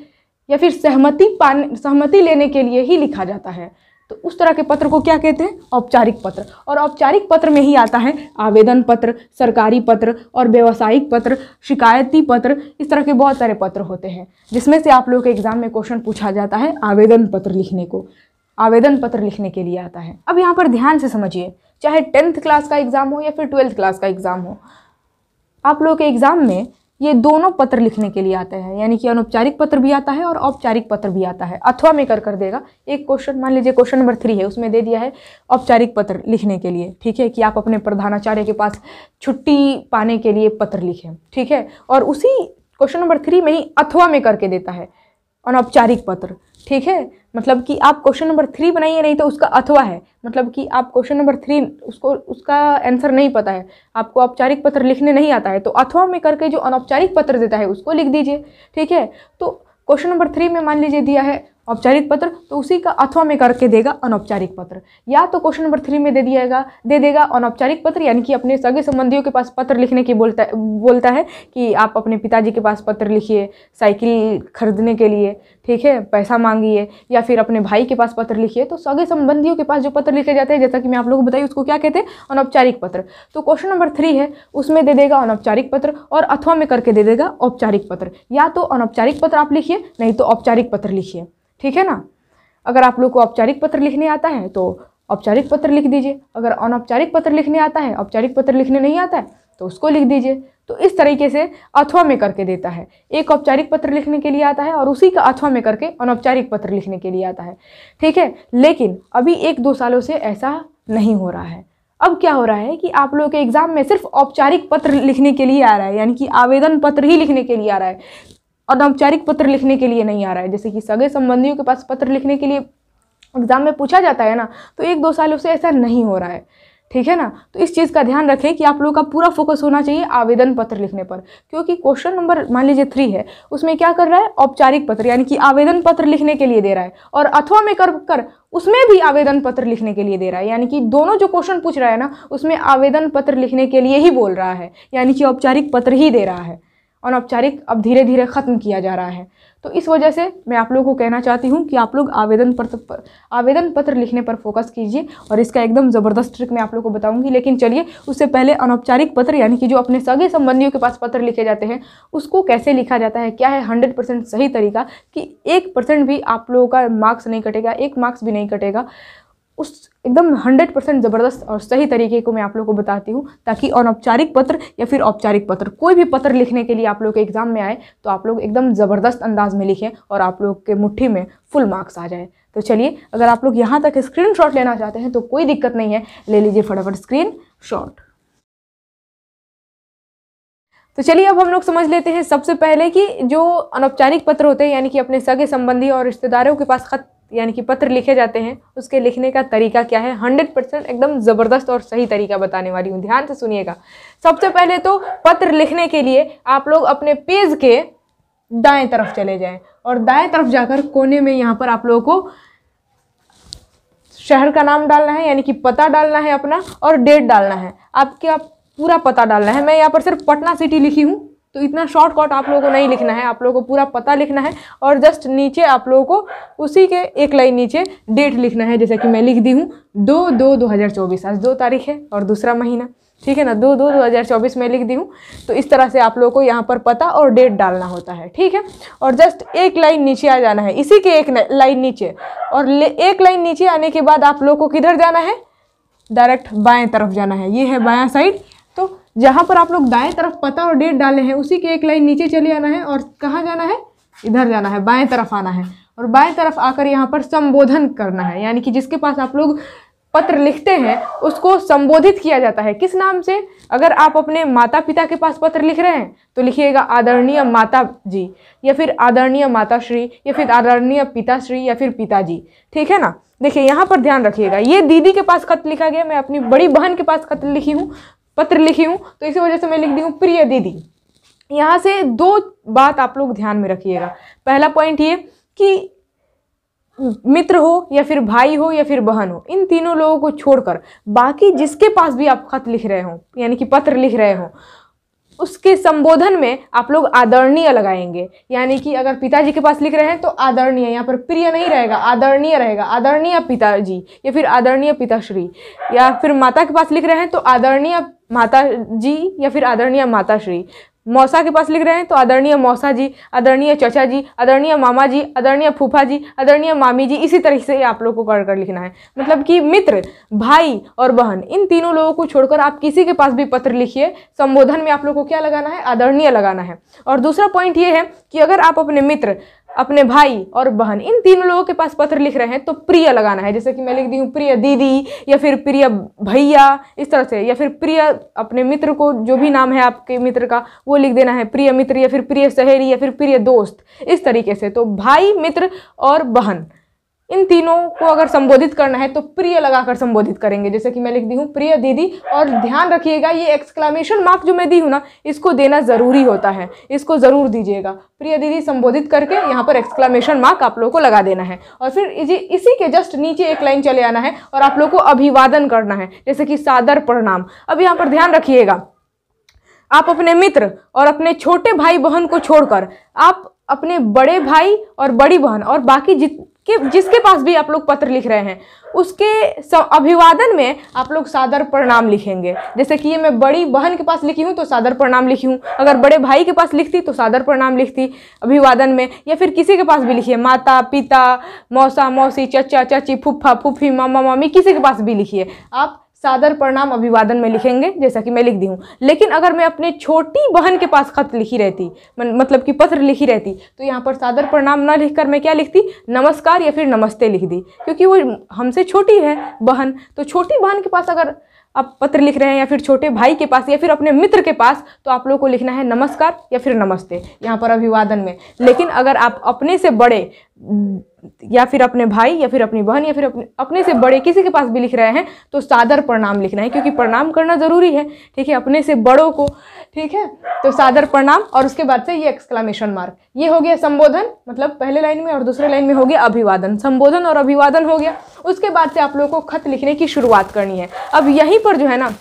या फिर सहमति पाने सहमति लेने के लिए ही लिखा जाता है तो उस तरह के पत्र को क्या कहते हैं औपचारिक पत्र और औपचारिक पत्र में ही आता है आवेदन पत्र सरकारी पत्र और व्यावसायिक पत्र शिकायती पत्र इस तरह के बहुत सारे पत्र होते हैं जिसमें से आप लोगों के एग्ज़ाम में क्वेश्चन पूछा जाता है आवेदन पत्र लिखने को आवेदन पत्र लिखने के लिए आता है अब यहाँ पर ध्यान से समझिए चाहे टेंथ क्लास का एग्ज़ाम हो या फिर ट्वेल्थ क्लास का एग्ज़ाम हो आप लोगों के एग्ज़ाम में ये दोनों पत्र लिखने के लिए आते हैं यानी कि अनौपचारिक पत्र भी आता है और औपचारिक पत्र भी आता है अथवा में कर कर देगा एक क्वेश्चन मान लीजिए क्वेश्चन नंबर थ्री है उसमें दे दिया है औपचारिक पत्र लिखने के लिए ठीक है कि आप अपने प्रधानाचार्य के पास छुट्टी पाने के लिए पत्र लिखें ठीक है और उसी क्वेश्चन नंबर थ्री में ही अथवा में करके देता है अनौपचारिक पत्र ठीक है मतलब कि आप क्वेश्चन नंबर थ्री बनाइए नहीं तो उसका अथवा है मतलब कि आप क्वेश्चन नंबर थ्री उसको उसका आंसर नहीं पता है आपको औपचारिक पत्र लिखने नहीं आता है तो अथवा में करके जो अनौपचारिक पत्र देता है उसको लिख दीजिए ठीक है तो क्वेश्चन नंबर थ्री में मान लीजिए दिया है औपचारिक पत्र तो उसी का अथवा में करके देगा अनौपचारिक पत्र या तो क्वेश्चन नंबर थ्री में दे दिएगा दे देगा अनौपचारिक पत्र यानी कि अपने सगे संबंधियों के पास पत्र लिखने की बोलता बोलता है कि आप अपने पिताजी के पास पत्र लिखिए साइकिल खरीदने के लिए ठीक है पैसा मांगिए या फिर अपने भाई के पास पत्र लिखिए तो सगे संबंधियों के पास जो पत्र लिखे जाते हैं जैसा कि मैं आप लोगों को बताई उसको क्या कहते हैं अनौपचारिक पत्र तो क्वेश्चन नंबर थ्री है उसमें दे देगा अनौपचारिक पत्र और अथवा में करके दे देगा औपचारिक पत्र या तो अनौपचारिक पत्र आप लिखिए नहीं तो औपचारिक पत्र लिखिए ठीक है ना अगर आप लोग को औपचारिक पत्र लिखने आता है तो औपचारिक पत्र लिख दीजिए अगर अनौपचारिक पत्र लिखने आता है औपचारिक पत्र लिखने नहीं आता है तो उसको लिख दीजिए तो इस तरीके से अथवा में करके देता है एक औपचारिक पत्र लिखने के लिए आता है और उसी का अथवा में करके अनौपचारिक पत्र लिखने के लिए आता है ठीक है लेकिन अभी एक दो सालों से ऐसा नहीं हो रहा है अब क्या हो रहा है कि आप लोगों के एग्ज़ाम में सिर्फ औपचारिक पत्र लिखने के लिए आ रहा है यानी कि आवेदन पत्र ही लिखने के लिए आ रहा है अनौपचारिक पत्र लिखने के लिए नहीं आ रहा है जैसे कि सगे संबंधियों के पास पत्र लिखने के लिए एग्ज़ाम में पूछा जाता है ना तो एक दो सालों से ऐसा नहीं हो रहा है ठीक है ना तो इस चीज़ का ध्यान रखें कि आप लोगों का पूरा फोकस होना चाहिए आवेदन पत्र लिखने पर क्योंकि क्वेश्चन नंबर मान लीजिए थ्री है उसमें क्या कर रहा है औपचारिक पत्र यानी कि आवेदन पत्र लिखने के लिए दे रहा है और अथवा में कर कर उसमें भी आवेदन पत्र लिखने के लिए दे रहा है यानी कि दोनों जो क्वेश्चन पूछ रहा है ना उसमें आवेदन पत्र लिखने के लिए ही बोल रहा है यानी कि औपचारिक पत्र ही दे रहा है अनौपचारिक अब धीरे धीरे ख़त्म किया जा रहा है तो इस वजह से मैं आप लोगों को कहना चाहती हूँ कि आप लोग आवेदन पत्र पर तो आवेदन पत्र लिखने पर फोकस कीजिए और इसका एकदम ज़बरदस्त ट्रिक मैं आप लोगों को बताऊँगी लेकिन चलिए उससे पहले अनौपचारिक पत्र यानी कि जो अपने सगे संबंधियों के पास पत्र लिखे जाते हैं उसको कैसे लिखा जाता है क्या है हंड्रेड परसेंट सही तरीका कि एक परसेंट भी आप लोगों का मार्क्स नहीं कटेगा एक मार्क्स भी नहीं कटेगा उस एकदम हंड्रेड परसेंट ज़बरदस्त और सही तरीके को मैं आप लोग को बताती हूँ ताकि अनौपचारिक पत्र या फिर औपचारिक पत्र कोई भी पत्र लिखने के लिए आप लोग के एग्ज़ाम में आए तो आप लोग एकदम ज़बरदस्त अंदाज में लिखें और आप लोग के मुट्ठी में फुल मार्क्स आ जाए तो चलिए अगर आप लोग यहाँ तक स्क्रीन शॉट लेना चाहते हैं तो कोई दिक्कत नहीं है ले लीजिए फटाफट स्क्रीन शॉट तो चलिए अब हम लोग समझ लेते हैं सबसे पहले कि जो अनौपचारिक पत्र होते हैं यानी कि अपने सगे संबंधी और रिश्तेदारों के पास खत यानी कि पत्र लिखे जाते हैं उसके लिखने का तरीका क्या है हंड्रेड परसेंट एकदम ज़बरदस्त और सही तरीका बताने वाली हूँ ध्यान से सुनिएगा सबसे पहले तो पत्र लिखने के लिए आप लोग अपने पेज के दाएं तरफ चले जाएं और दाएं तरफ जाकर कोने में यहाँ पर आप लोगों को शहर का नाम डालना है यानी कि पता डालना है अपना और डेट डालना है आपके आप पूरा पता डालना है मैं यहाँ पर सिर्फ पटना सिटी लिखी हूँ तो इतना शॉर्टकट आप लोगों को नहीं लिखना है आप लोगों को पूरा पता लिखना है और जस्ट नीचे आप लोगों को उसी के एक लाइन नीचे डेट लिखना है जैसे कि मैं लिख दी हूँ दो दो दो हज़ार चौबीस आज दो तारीख है और दूसरा महीना ठीक है ना दो दो दो हज़ार चौबीस मैं लिख दी हूँ तो इस तरह से आप लोगों को यहाँ पर पता और डेट डालना होता है ठीक है और जस्ट एक लाइन नीचे आ जाना है इसी के एक लाइन नीचे और एक लाइन नीचे आने के बाद आप लोग को किधर जाना है डायरेक्ट बाएँ तरफ जाना है ये है बाया साइड जहाँ पर आप लोग दाएं तरफ पता और डेट डाले हैं उसी के एक लाइन नीचे चले आना है और कहाँ जाना है इधर जाना है बाएं तरफ आना है और बाएं तरफ आकर यहाँ पर संबोधन करना है यानी कि जिसके पास आप लोग पत्र लिखते हैं उसको संबोधित किया जाता है किस नाम से अगर आप अपने माता पिता के पास पत्र लिख रहे हैं तो लिखिएगा आदरणीय माता जी या फिर आदरणीय माता श्री या फिर आदरणीय पिताश्री या फिर पिताजी ठीक है ना देखिए यहाँ पर ध्यान रखिएगा ये दीदी के पास खत लिखा गया मैं अपनी बड़ी बहन के पास खत लिखी हूँ पत्र लिखी हूँ तो इसी वजह से मैं लिख दी हूँ प्रिय दीदी यहाँ से दो बात आप लोग ध्यान में रखिएगा पहला पॉइंट ये कि मित्र हो या फिर भाई हो या फिर बहन हो इन तीनों लोगों को छोड़कर बाकी जिसके पास भी आप खत लिख रहे हो यानी कि पत्र लिख रहे हो उसके संबोधन में आप लोग आदरणीय लगाएंगे यानी कि अगर पिताजी के पास लिख रहे हैं तो आदरणीय यहाँ पर प्रिय नहीं रहेगा आदरणीय रहेगा आदरणीय पिताजी या फिर आदरणीय पिताश्री या फिर माता के पास लिख रहे हैं तो आदरणीय माता जी या फिर आदरणीय माता श्री मौसा के पास लिख रहे हैं तो आदरणीय मौसा जी आदरणीय चचा जी आदरणीय मामा जी आदरणीय फूफा जी आदरणीय मामी जी इसी तरह से आप लोग को कर कर लिखना है मतलब कि मित्र भाई और बहन इन तीनों लोगों को छोड़कर आप किसी के पास भी पत्र लिखिए संबोधन में आप लोग को क्या लगाना है आदरणीय लगाना है और दूसरा पॉइंट ये है कि अगर आप अपने मित्र अपने भाई और बहन इन तीनों लोगों के पास पत्र लिख रहे हैं तो प्रिय लगाना है जैसे कि मैं लिख दी हूँ प्रिय दीदी या फिर प्रिय भैया इस तरह से या फिर प्रिय अपने मित्र को जो भी नाम है आपके मित्र का वो लिख देना है प्रिय मित्र या फिर प्रिय सहेली या फिर प्रिय दोस्त इस तरीके से तो भाई मित्र और बहन इन तीनों को अगर संबोधित करना है तो प्रिय लगाकर संबोधित करेंगे जैसे कि मैं लिख दी हूँ प्रिय दीदी और ध्यान रखिएगा ये एक्सक्लामेशन मार्क जो मैं दी हूँ ना इसको देना ज़रूरी होता है इसको ज़रूर दीजिएगा प्रिय दीदी संबोधित करके यहाँ पर एक्सक्लामेशन मार्क आप लोगों को लगा देना है और फिर इसी के जस्ट नीचे एक लाइन चले आना है और आप लोग को अभिवादन करना है जैसे कि सादर प्रणाम अब यहाँ पर ध्यान रखिएगा आप अपने मित्र और अपने छोटे भाई बहन को छोड़कर आप अपने बड़े भाई और बड़ी बहन और बाकी जित कि जिसके पास भी आप लोग पत्र लिख रहे हैं उसके अभिवादन में आप लोग सादर प्रणाम लिखेंगे जैसे कि ये मैं बड़ी बहन के पास लिखी हूँ तो सादर प्रणाम लिखी हूँ अगर बड़े भाई के पास लिखती तो सादर प्रणाम लिखती अभिवादन में या फिर किसी के पास भी लिखिए माता पिता मौसा मौसी चचा चाची फुफ्फा फुफ्फी मामा मामी किसी के पास भी लिखिए आप सादर प्रणाम अभिवादन में लिखेंगे जैसा कि मैं लिख दी हूँ लेकिन अगर मैं अपने छोटी बहन के पास खत लिखी रहती मतलब कि पत्र लिखी रहती तो यहाँ पर सादर प्रणाम ना लिखकर मैं क्या लिखती नमस्कार या फिर नमस्ते लिख दी क्योंकि वो हमसे छोटी है बहन तो छोटी बहन के पास अगर आप पत्र लिख रहे हैं या फिर छोटे भाई के पास या फिर अपने मित्र के पास तो आप लोगों को लिखना है नमस्कार या फिर नमस्ते यहाँ पर अभिवादन में लेकिन अगर आप अपने से बड़े या फिर अपने भाई या फिर अपनी बहन या फिर अपने अपने से बड़े किसी के पास भी लिख रहे हैं तो सादर प्रणाम लिखना है क्योंकि प्रणाम करना ज़रूरी है ठीक है अपने से बड़ों को ठीक है तो सादर प्रणाम और उसके बाद से ये एक्सक्लामेशन मार्क ये हो गया संबोधन मतलब पहले लाइन में और दूसरे लाइन में हो गया अभिवादन संबोधन और अभिवादन हो गया उसके बाद से आप लोगों को खत लिखने की शुरुआत करनी है अब यहीं पर जो है ना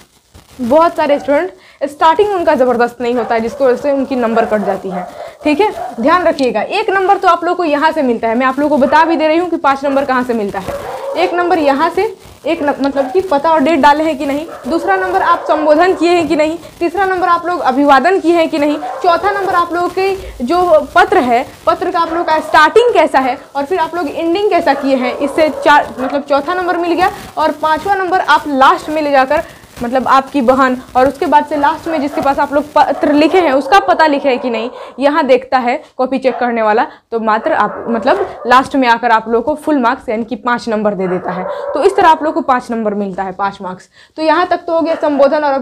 बहुत सारे स्टूडेंट स्टार्टिंग उनका ज़बरदस्त नहीं होता है जिसको वजह से उनकी नंबर कट जाती है ठीक है ध्यान रखिएगा एक नंबर तो आप लोग को यहाँ से मिलता है मैं आप लोग को बता भी दे रही हूँ कि पाँच नंबर कहाँ से मिलता है एक नंबर यहाँ से एक न, मतलब कि पता और डेट डाले हैं कि नहीं दूसरा नंबर आप संबोधन किए हैं कि नहीं तीसरा नंबर आप लोग अभिवादन किए हैं कि नहीं चौथा नंबर आप लोगों के जो पत्र है पत्र का आप लोग का स्टार्टिंग कैसा है और फिर आप लोग एंडिंग कैसा किए हैं इससे चार मतलब चौथा नंबर मिल गया और पाँचवा नंबर आप लास्ट में ले जाकर मतलब आपकी बहन और उसके बाद से लास्ट में जिसके पास आप लोग पत्र लिखे हैं उसका पता लिखे है कि नहीं यहाँ देखता है कॉपी चेक करने वाला तो मात्र आप मतलब लास्ट में आकर आप लोगों को फुल मार्क्स यानी कि पाँच नंबर दे देता है तो इस तरह आप लोग को पाँच नंबर मिलता है पाँच मार्क्स तो यहाँ तक तो हो गया संबोधन और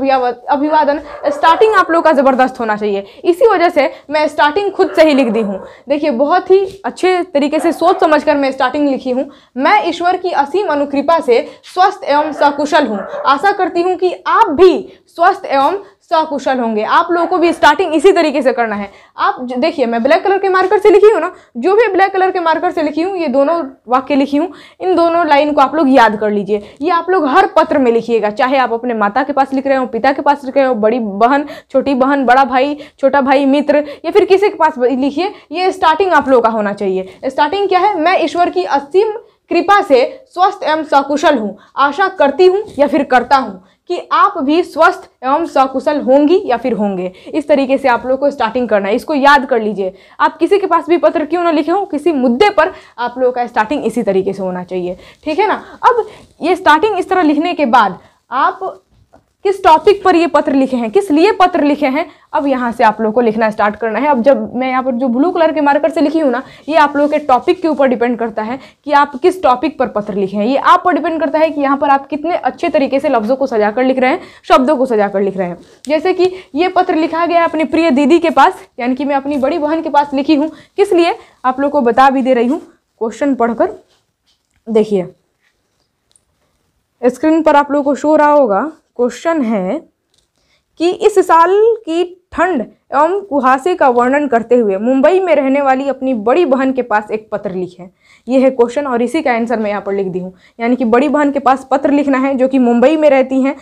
अभिवादन स्टार्टिंग आप लोग का ज़बरदस्त होना चाहिए इसी वजह से मैं स्टार्टिंग खुद से ही लिख दी हूँ देखिए बहुत ही अच्छे तरीके से सोच समझ कर मैं स्टार्टिंग लिखी हूँ मैं ईश्वर की असीम अनुकृपा से स्वस्थ एवं सकुशल हूँ आशा करती हूँ क्योंकि आप भी स्वस्थ एवं सकुशल होंगे आप लोगों को भी स्टार्टिंग इसी तरीके से करना है आप देखिए मैं ब्लैक कलर के मार्कर से लिखी हूँ ना जो भी ब्लैक कलर के मार्कर से लिखी हूँ ये दोनों वाक्य लिखी हूँ इन दोनों लाइन को आप लोग याद कर लीजिए ये आप लोग हर पत्र में लिखिएगा चाहे आप अपने माता के पास लिख रहे हो पिता के पास लिख रहे हो बड़ी बहन छोटी बहन बड़ा भाई छोटा भाई मित्र या फिर किसी के पास लिखिए ये स्टार्टिंग आप लोगों का होना चाहिए स्टार्टिंग क्या है मैं ईश्वर की असीम कृपा से स्वस्थ एवं सकुशल हूँ आशा करती हूँ या फिर करता हूँ कि आप भी स्वस्थ एवं सकुशल होंगी या फिर होंगे इस तरीके से आप लोग को स्टार्टिंग करना है इसको याद कर लीजिए आप किसी के पास भी पत्र क्यों ना लिखे हो किसी मुद्दे पर आप लोगों का स्टार्टिंग इसी तरीके से होना चाहिए ठीक है ना अब ये स्टार्टिंग इस तरह लिखने के बाद आप किस टॉपिक पर ये पत्र लिखे हैं किस लिए पत्र लिखे हैं अब यहाँ से आप लोग को लिखना स्टार्ट करना है अब जब मैं यहाँ पर जो ब्लू कलर के मार्कर से लिखी हूँ ना ये आप लोगों के टॉपिक के ऊपर डिपेंड करता है कि आप किस टॉपिक पर पत्र लिखे हैं ये आप पर डिपेंड करता है कि यहाँ पर आप कितने अच्छे तरीके से लफ्ज़ों को सजा कर लिख रहे हैं शब्दों को सजा कर लिख रहे हैं जैसे कि ये पत्र लिखा गया अपनी प्रिय दीदी के पास यानी कि मैं अपनी बड़ी बहन के पास लिखी हूँ किस लिए आप लोग को बता भी दे रही हूँ क्वेश्चन पढ़कर देखिए स्क्रीन पर आप लोग को शो रहा होगा क्वेश्चन है कि इस साल की ठंड एवं कुहासे का वर्णन करते हुए मुंबई में रहने वाली अपनी बड़ी बहन के पास एक पत्र लिखें यह है क्वेश्चन और इसी का आंसर मैं यहाँ पर लिख दी हूँ यानी कि बड़ी बहन के पास पत्र लिखना है जो कि मुंबई में रहती हैं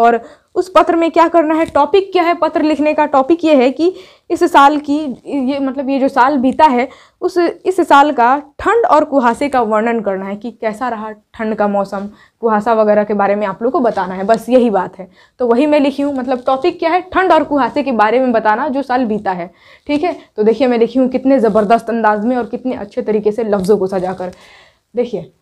और उस पत्र में क्या करना है टॉपिक क्या है पत्र लिखने का टॉपिक ये है कि इस साल की ये मतलब ये जो साल बीता है उस इस साल का ठंड और कुहासे का वर्णन करना है कि कैसा रहा ठंड का मौसम कुहासा वगैरह के बारे में आप लोग को बताना है बस यही बात है तो वही मैं लिखी हूँ मतलब टॉपिक क्या है ठंड और कुहासे के बारे में बताना जो साल बीता है ठीक है तो देखिए मैं लिखी हूँ कितने ज़बरदस्त अंदाज में और कितने अच्छे तरीके से लफ्ज़ों को सजा कर देखिए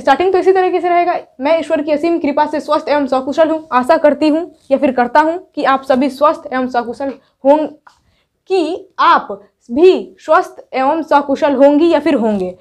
स्टार्टिंग तो इसी तरीके से रहेगा मैं ईश्वर की असीम कृपा से स्वस्थ एवं सकुशल हूँ आशा करती हूँ या फिर करता हूँ कि आप सभी स्वस्थ एवं सकुशल हों कि आप भी स्वस्थ एवं सकुशल होंगी या फिर होंगे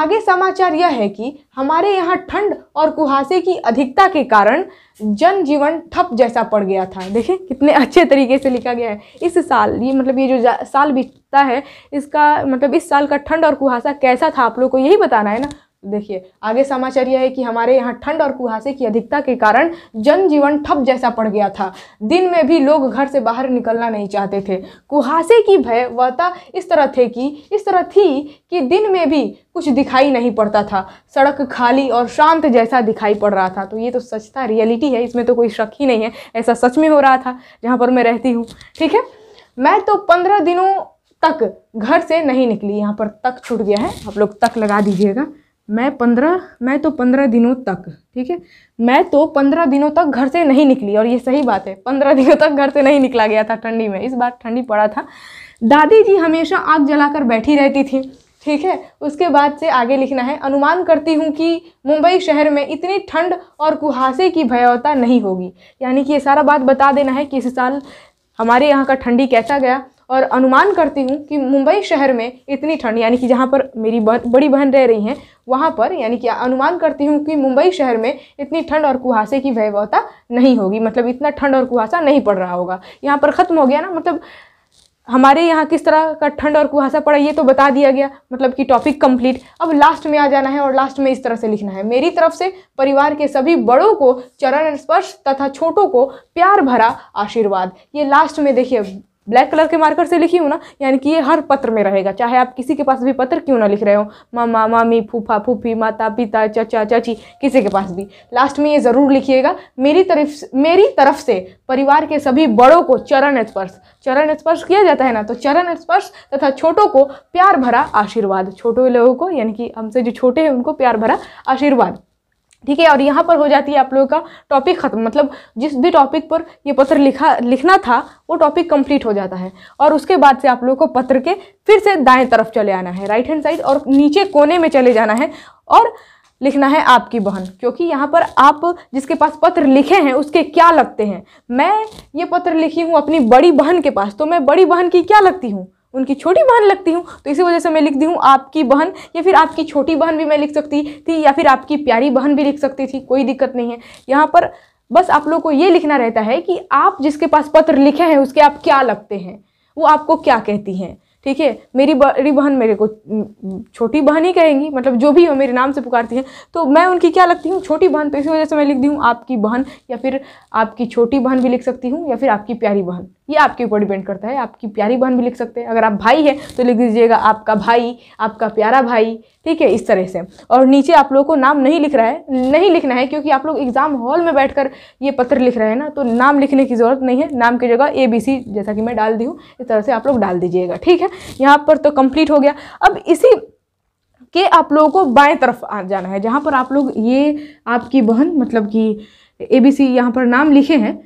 आगे समाचार यह है कि हमारे यहाँ ठंड और कुहासे की अधिकता के कारण जनजीवन ठप जैसा पड़ गया था देखिए कितने अच्छे तरीके से लिखा गया है इस साल ये मतलब ये जो साल बीतता है इसका मतलब इस साल का ठंड और कुहासा कैसा था आप लोग को यही बताना है ना देखिए आगे समाचार यह है कि हमारे यहाँ ठंड और कुहासे की अधिकता के कारण जनजीवन ठप जैसा पड़ गया था दिन में भी लोग घर से बाहर निकलना नहीं चाहते थे कुहासे की भयवता इस तरह थे कि इस तरह थी कि दिन में भी कुछ दिखाई नहीं पड़ता था सड़क खाली और शांत जैसा दिखाई पड़ रहा था तो ये तो सच था रियलिटी है इसमें तो कोई शक ही नहीं है ऐसा सच में हो रहा था जहाँ पर मैं रहती हूँ ठीक है मैं तो पंद्रह दिनों तक घर से नहीं निकली यहाँ पर तक छूट गया है आप लोग तक लगा दीजिएगा मैं पंद्रह मैं तो पंद्रह दिनों तक ठीक है मैं तो पंद्रह दिनों तक घर से नहीं निकली और ये सही बात है पंद्रह दिनों तक घर से नहीं निकला गया था ठंडी में इस बार ठंडी पड़ा था दादी जी हमेशा आग जलाकर बैठी रहती थी ठीक है उसके बाद से आगे लिखना है अनुमान करती हूँ कि मुंबई शहर में इतनी ठंड और कुहासे की भयावता नहीं होगी यानी कि ये सारा बात बता देना है कि इस साल हमारे यहाँ का ठंडी कैसा गया और अनुमान करती हूँ कि मुंबई शहर में इतनी ठंड यानी कि जहाँ पर मेरी बह, बड़ी बहन रह रही हैं वहाँ पर यानी कि अनुमान करती हूँ कि मुंबई शहर में इतनी ठंड और कुहासे की वैभवता नहीं होगी मतलब इतना ठंड और कुहासा नहीं पड़ रहा होगा यहाँ पर ख़त्म हो गया ना मतलब हमारे यहाँ किस तरह का ठंड और कुहासा पड़ा ये तो बता दिया गया मतलब कि टॉपिक कंप्लीट अब लास्ट में आ जाना है और लास्ट में इस तरह से लिखना है मेरी तरफ से परिवार के सभी बड़ों को चरण स्पर्श तथा छोटों को प्यार भरा आशीर्वाद ये लास्ट में देखिए ब्लैक कलर के मार्कर से लिखी हूँ ना यानी कि ये हर पत्र में रहेगा चाहे आप किसी के पास भी पत्र क्यों ना लिख रहे हो मामा मामी फूफा फूफी माता पिता चचा चाची किसी के पास भी लास्ट में ये ज़रूर लिखिएगा मेरी तरफ मेरी तरफ से परिवार के सभी बड़ों को चरण स्पर्श चरण स्पर्श किया जाता है ना तो चरण स्पर्श तथा छोटों को प्यार भरा आशीर्वाद छोटे लोगों को यानी कि हमसे जो छोटे हैं उनको प्यार भरा आशीर्वाद ठीक है और यहाँ पर हो जाती है आप लोगों का टॉपिक ख़त्म मतलब जिस भी टॉपिक पर ये पत्र लिखा लिखना था वो टॉपिक कंप्लीट हो जाता है और उसके बाद से आप लोगों को पत्र के फिर से दाएं तरफ चले आना है राइट हैंड साइड और नीचे कोने में चले जाना है और लिखना है आपकी बहन क्योंकि यहाँ पर आप जिसके पास पत्र लिखे हैं उसके क्या लगते हैं मैं ये पत्र लिखी हूँ अपनी बड़ी बहन के पास तो मैं बड़ी बहन की क्या लगती हूँ उनकी छोटी बहन लगती हूँ तो इसी वजह से मैं लिखती हूँ आपकी बहन या फिर आपकी छोटी बहन भी मैं लिख सकती थी या फिर आपकी प्यारी बहन भी लिख सकती थी कोई दिक्कत नहीं है यहाँ पर बस आप लोग को ये लिखना रहता है कि आप जिसके पास पत्र लिखे हैं उसके आप क्या लगते हैं वो आपको क्या कहती हैं ठीक है मेरी बड़ी बहन मेरे को छोटी बहन ही कहेंगी मतलब जो भी हो मेरे नाम से पुकारती हैं तो मैं उनकी क्या लगती हूँ छोटी बहन तो इसी वजह से मैं लिखती हूँ आपकी बहन या फिर आपकी छोटी बहन भी लिख सकती हूँ या फिर आपकी प्यारी बहन ये आपके ऊपर डिपेंड करता है आपकी प्यारी बहन भी लिख सकते हैं अगर आप भाई हैं तो लिख दीजिएगा आपका भाई आपका प्यारा भाई ठीक है इस तरह से और नीचे आप लोगों को नाम नहीं लिख रहा है नहीं लिखना है क्योंकि आप लोग एग्ज़ाम हॉल में बैठकर ये पत्र लिख रहे हैं ना तो नाम लिखने की ज़रूरत नहीं है नाम की जगह ए बी सी जैसा कि मैं डाल दी हूँ इस तरह से आप लोग डाल दीजिएगा ठीक है यहाँ पर तो कंप्लीट हो गया अब इसी के आप लोगों को बाएं तरफ जाना है जहाँ पर आप लोग ये आपकी बहन मतलब कि ए बी सी यहाँ पर नाम लिखे हैं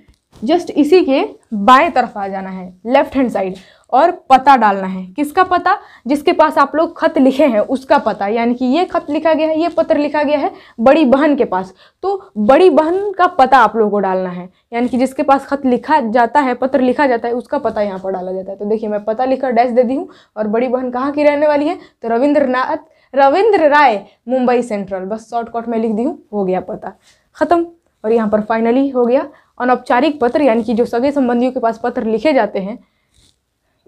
जस्ट इसी के बाएं तरफ आ जाना है लेफ्ट हैंड साइड और पता डालना है किसका पता जिसके पास आप लोग खत लिखे हैं उसका पता यानी कि ये खत लिखा गया है ये पत्र लिखा गया है बड़ी बहन के पास तो बड़ी बहन का पता आप लोगों को डालना है यानी कि जिसके पास खत लिखा जाता है पत्र लिखा जाता है उसका पता यहाँ पर डाला जाता है तो देखिए मैं पता लिखकर डैश दे दी हूँ और बड़ी बहन कहाँ की रहने वाली है तो रविंद्रनाथ रविंद्र राय मुंबई सेंट्रल बस शॉर्टकट में लिख दी हूँ हो गया पता ख़त्म और यहाँ पर फाइनली हो गया अनौपचारिक पत्र यानी कि जो सगे संबंधियों के पास पत्र लिखे जाते हैं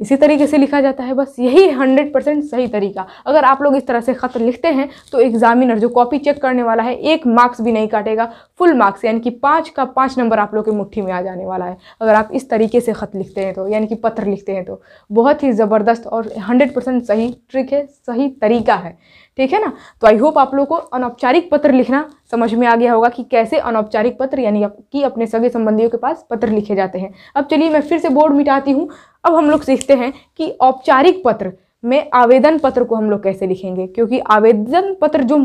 इसी तरीके से लिखा जाता है बस यही हंड्रेड परसेंट सही तरीका अगर आप लोग इस तरह से ख़त लिखते हैं तो एग्जामिनर जो कॉपी चेक करने वाला है एक मार्क्स भी नहीं काटेगा फुल मार्क्स यानी कि पाँच का पाँच नंबर आप लोग की मुट्ठी में आ जाने वाला है अगर आप इस तरीके से ख़त लिखते हैं तो यानी कि पत्र लिखते हैं तो बहुत ही ज़बरदस्त और हंड्रेड सही ट्रिक है सही तरीका है ठीक है ना तो आई होप आप लोग को अनौपचारिक पत्र लिखना समझ में आ गया होगा कि कैसे अनौपचारिक पत्र यानी कि अपने सगे संबंधियों के पास पत्र लिखे जाते हैं अब चलिए मैं फिर से बोर्ड मिटाती हूँ अब हम लोग सीखते हैं कि औपचारिक पत्र में आवेदन पत्र को हम लोग कैसे लिखेंगे क्योंकि आवेदन पत्र जो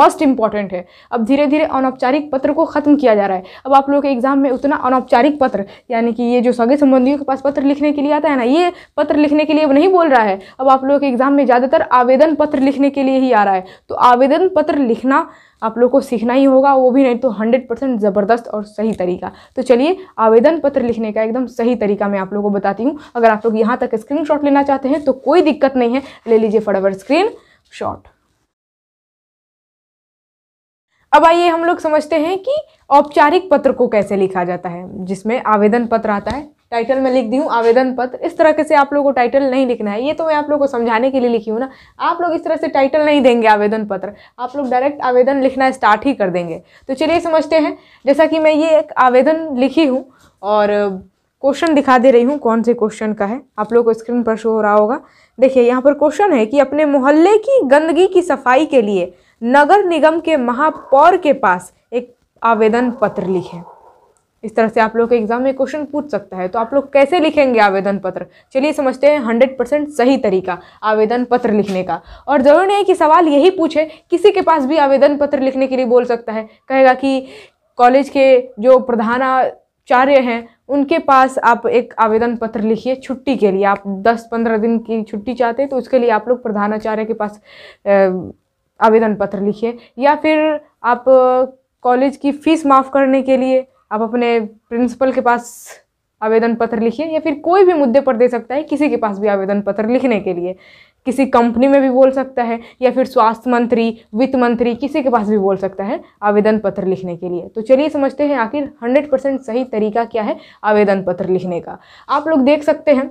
मस्ट इम्पॉर्टेंट है अब धीरे धीरे अनौपचारिक पत्र को ख़त्म किया जा रहा है अब आप लोगों के एग्ज़ाम में उतना अनौपचारिक पत्र यानी कि ये जो सगे संबंधियों के पास पत्र लिखने के लिए आता है ना ये पत्र लिखने के लिए अब नहीं बोल रहा है अब आप लोगों के एग्ज़ाम में ज़्यादातर आवेदन पत्र लिखने के लिए ही आ रहा है तो आवेदन पत्र लिखना आप लोग को सीखना ही होगा वो भी नहीं तो हंड्रेड परसेंट ज़बरदस्त और सही तरीका तो चलिए आवेदन पत्र लिखने का एकदम सही तरीका मैं आप लोग को बताती हूँ अगर आप लोग यहाँ तक शॉट लेना चाहते हैं तो कोई दिक्कत नहीं है ले लीजिए फटाफट स्क्रीन शॉट अब आइए हम लोग समझते हैं कि औपचारिक पत्र को कैसे लिखा जाता है जिसमें आवेदन पत्र आता है टाइटल में लिख दी हूँ आवेदन पत्र इस तरह से आप लोग को टाइटल नहीं लिखना है ये तो मैं आप लोग को समझाने के लिए लिखी हूँ ना आप लोग इस तरह से टाइटल नहीं देंगे आवेदन पत्र आप लोग डायरेक्ट आवेदन लिखना स्टार्ट ही कर देंगे तो चलिए समझते हैं जैसा कि मैं ये एक आवेदन लिखी हूँ और क्वेश्चन दिखा दे रही हूँ कौन से क्वेश्चन का है आप लोग को स्क्रीन पर शो हो रहा होगा देखिए यहाँ पर क्वेश्चन है कि अपने मोहल्ले की गंदगी की सफाई के लिए नगर निगम के महापौर के पास एक आवेदन पत्र लिखें इस तरह से आप लोग के एग्जाम में क्वेश्चन पूछ सकता है तो आप लोग कैसे लिखेंगे आवेदन पत्र चलिए समझते हैं हंड्रेड परसेंट सही तरीका आवेदन पत्र लिखने का और ज़रूर नहीं है कि सवाल यही पूछे किसी के पास भी आवेदन पत्र लिखने के लिए बोल सकता है कहेगा कि कॉलेज के जो प्रधानाचार्य हैं उनके पास आप एक आवेदन पत्र लिखिए छुट्टी के लिए आप 10-15 दिन की छुट्टी चाहते हैं तो उसके लिए आप लोग प्रधानाचार्य के पास आवेदन पत्र लिखिए या फिर आप कॉलेज की फ़ीस माफ़ करने के लिए आप अपने प्रिंसिपल के पास आवेदन पत्र लिखिए या फिर कोई भी मुद्दे पर दे सकता है किसी के पास भी आवेदन पत्र लिखने के लिए किसी कंपनी में भी बोल सकता है या फिर स्वास्थ्य मंत्री वित्त मंत्री किसी के पास भी बोल सकता है आवेदन पत्र लिखने के लिए तो चलिए समझते हैं आखिर 100 परसेंट सही तरीका क्या है आवेदन पत्र लिखने का आप लोग देख सकते हैं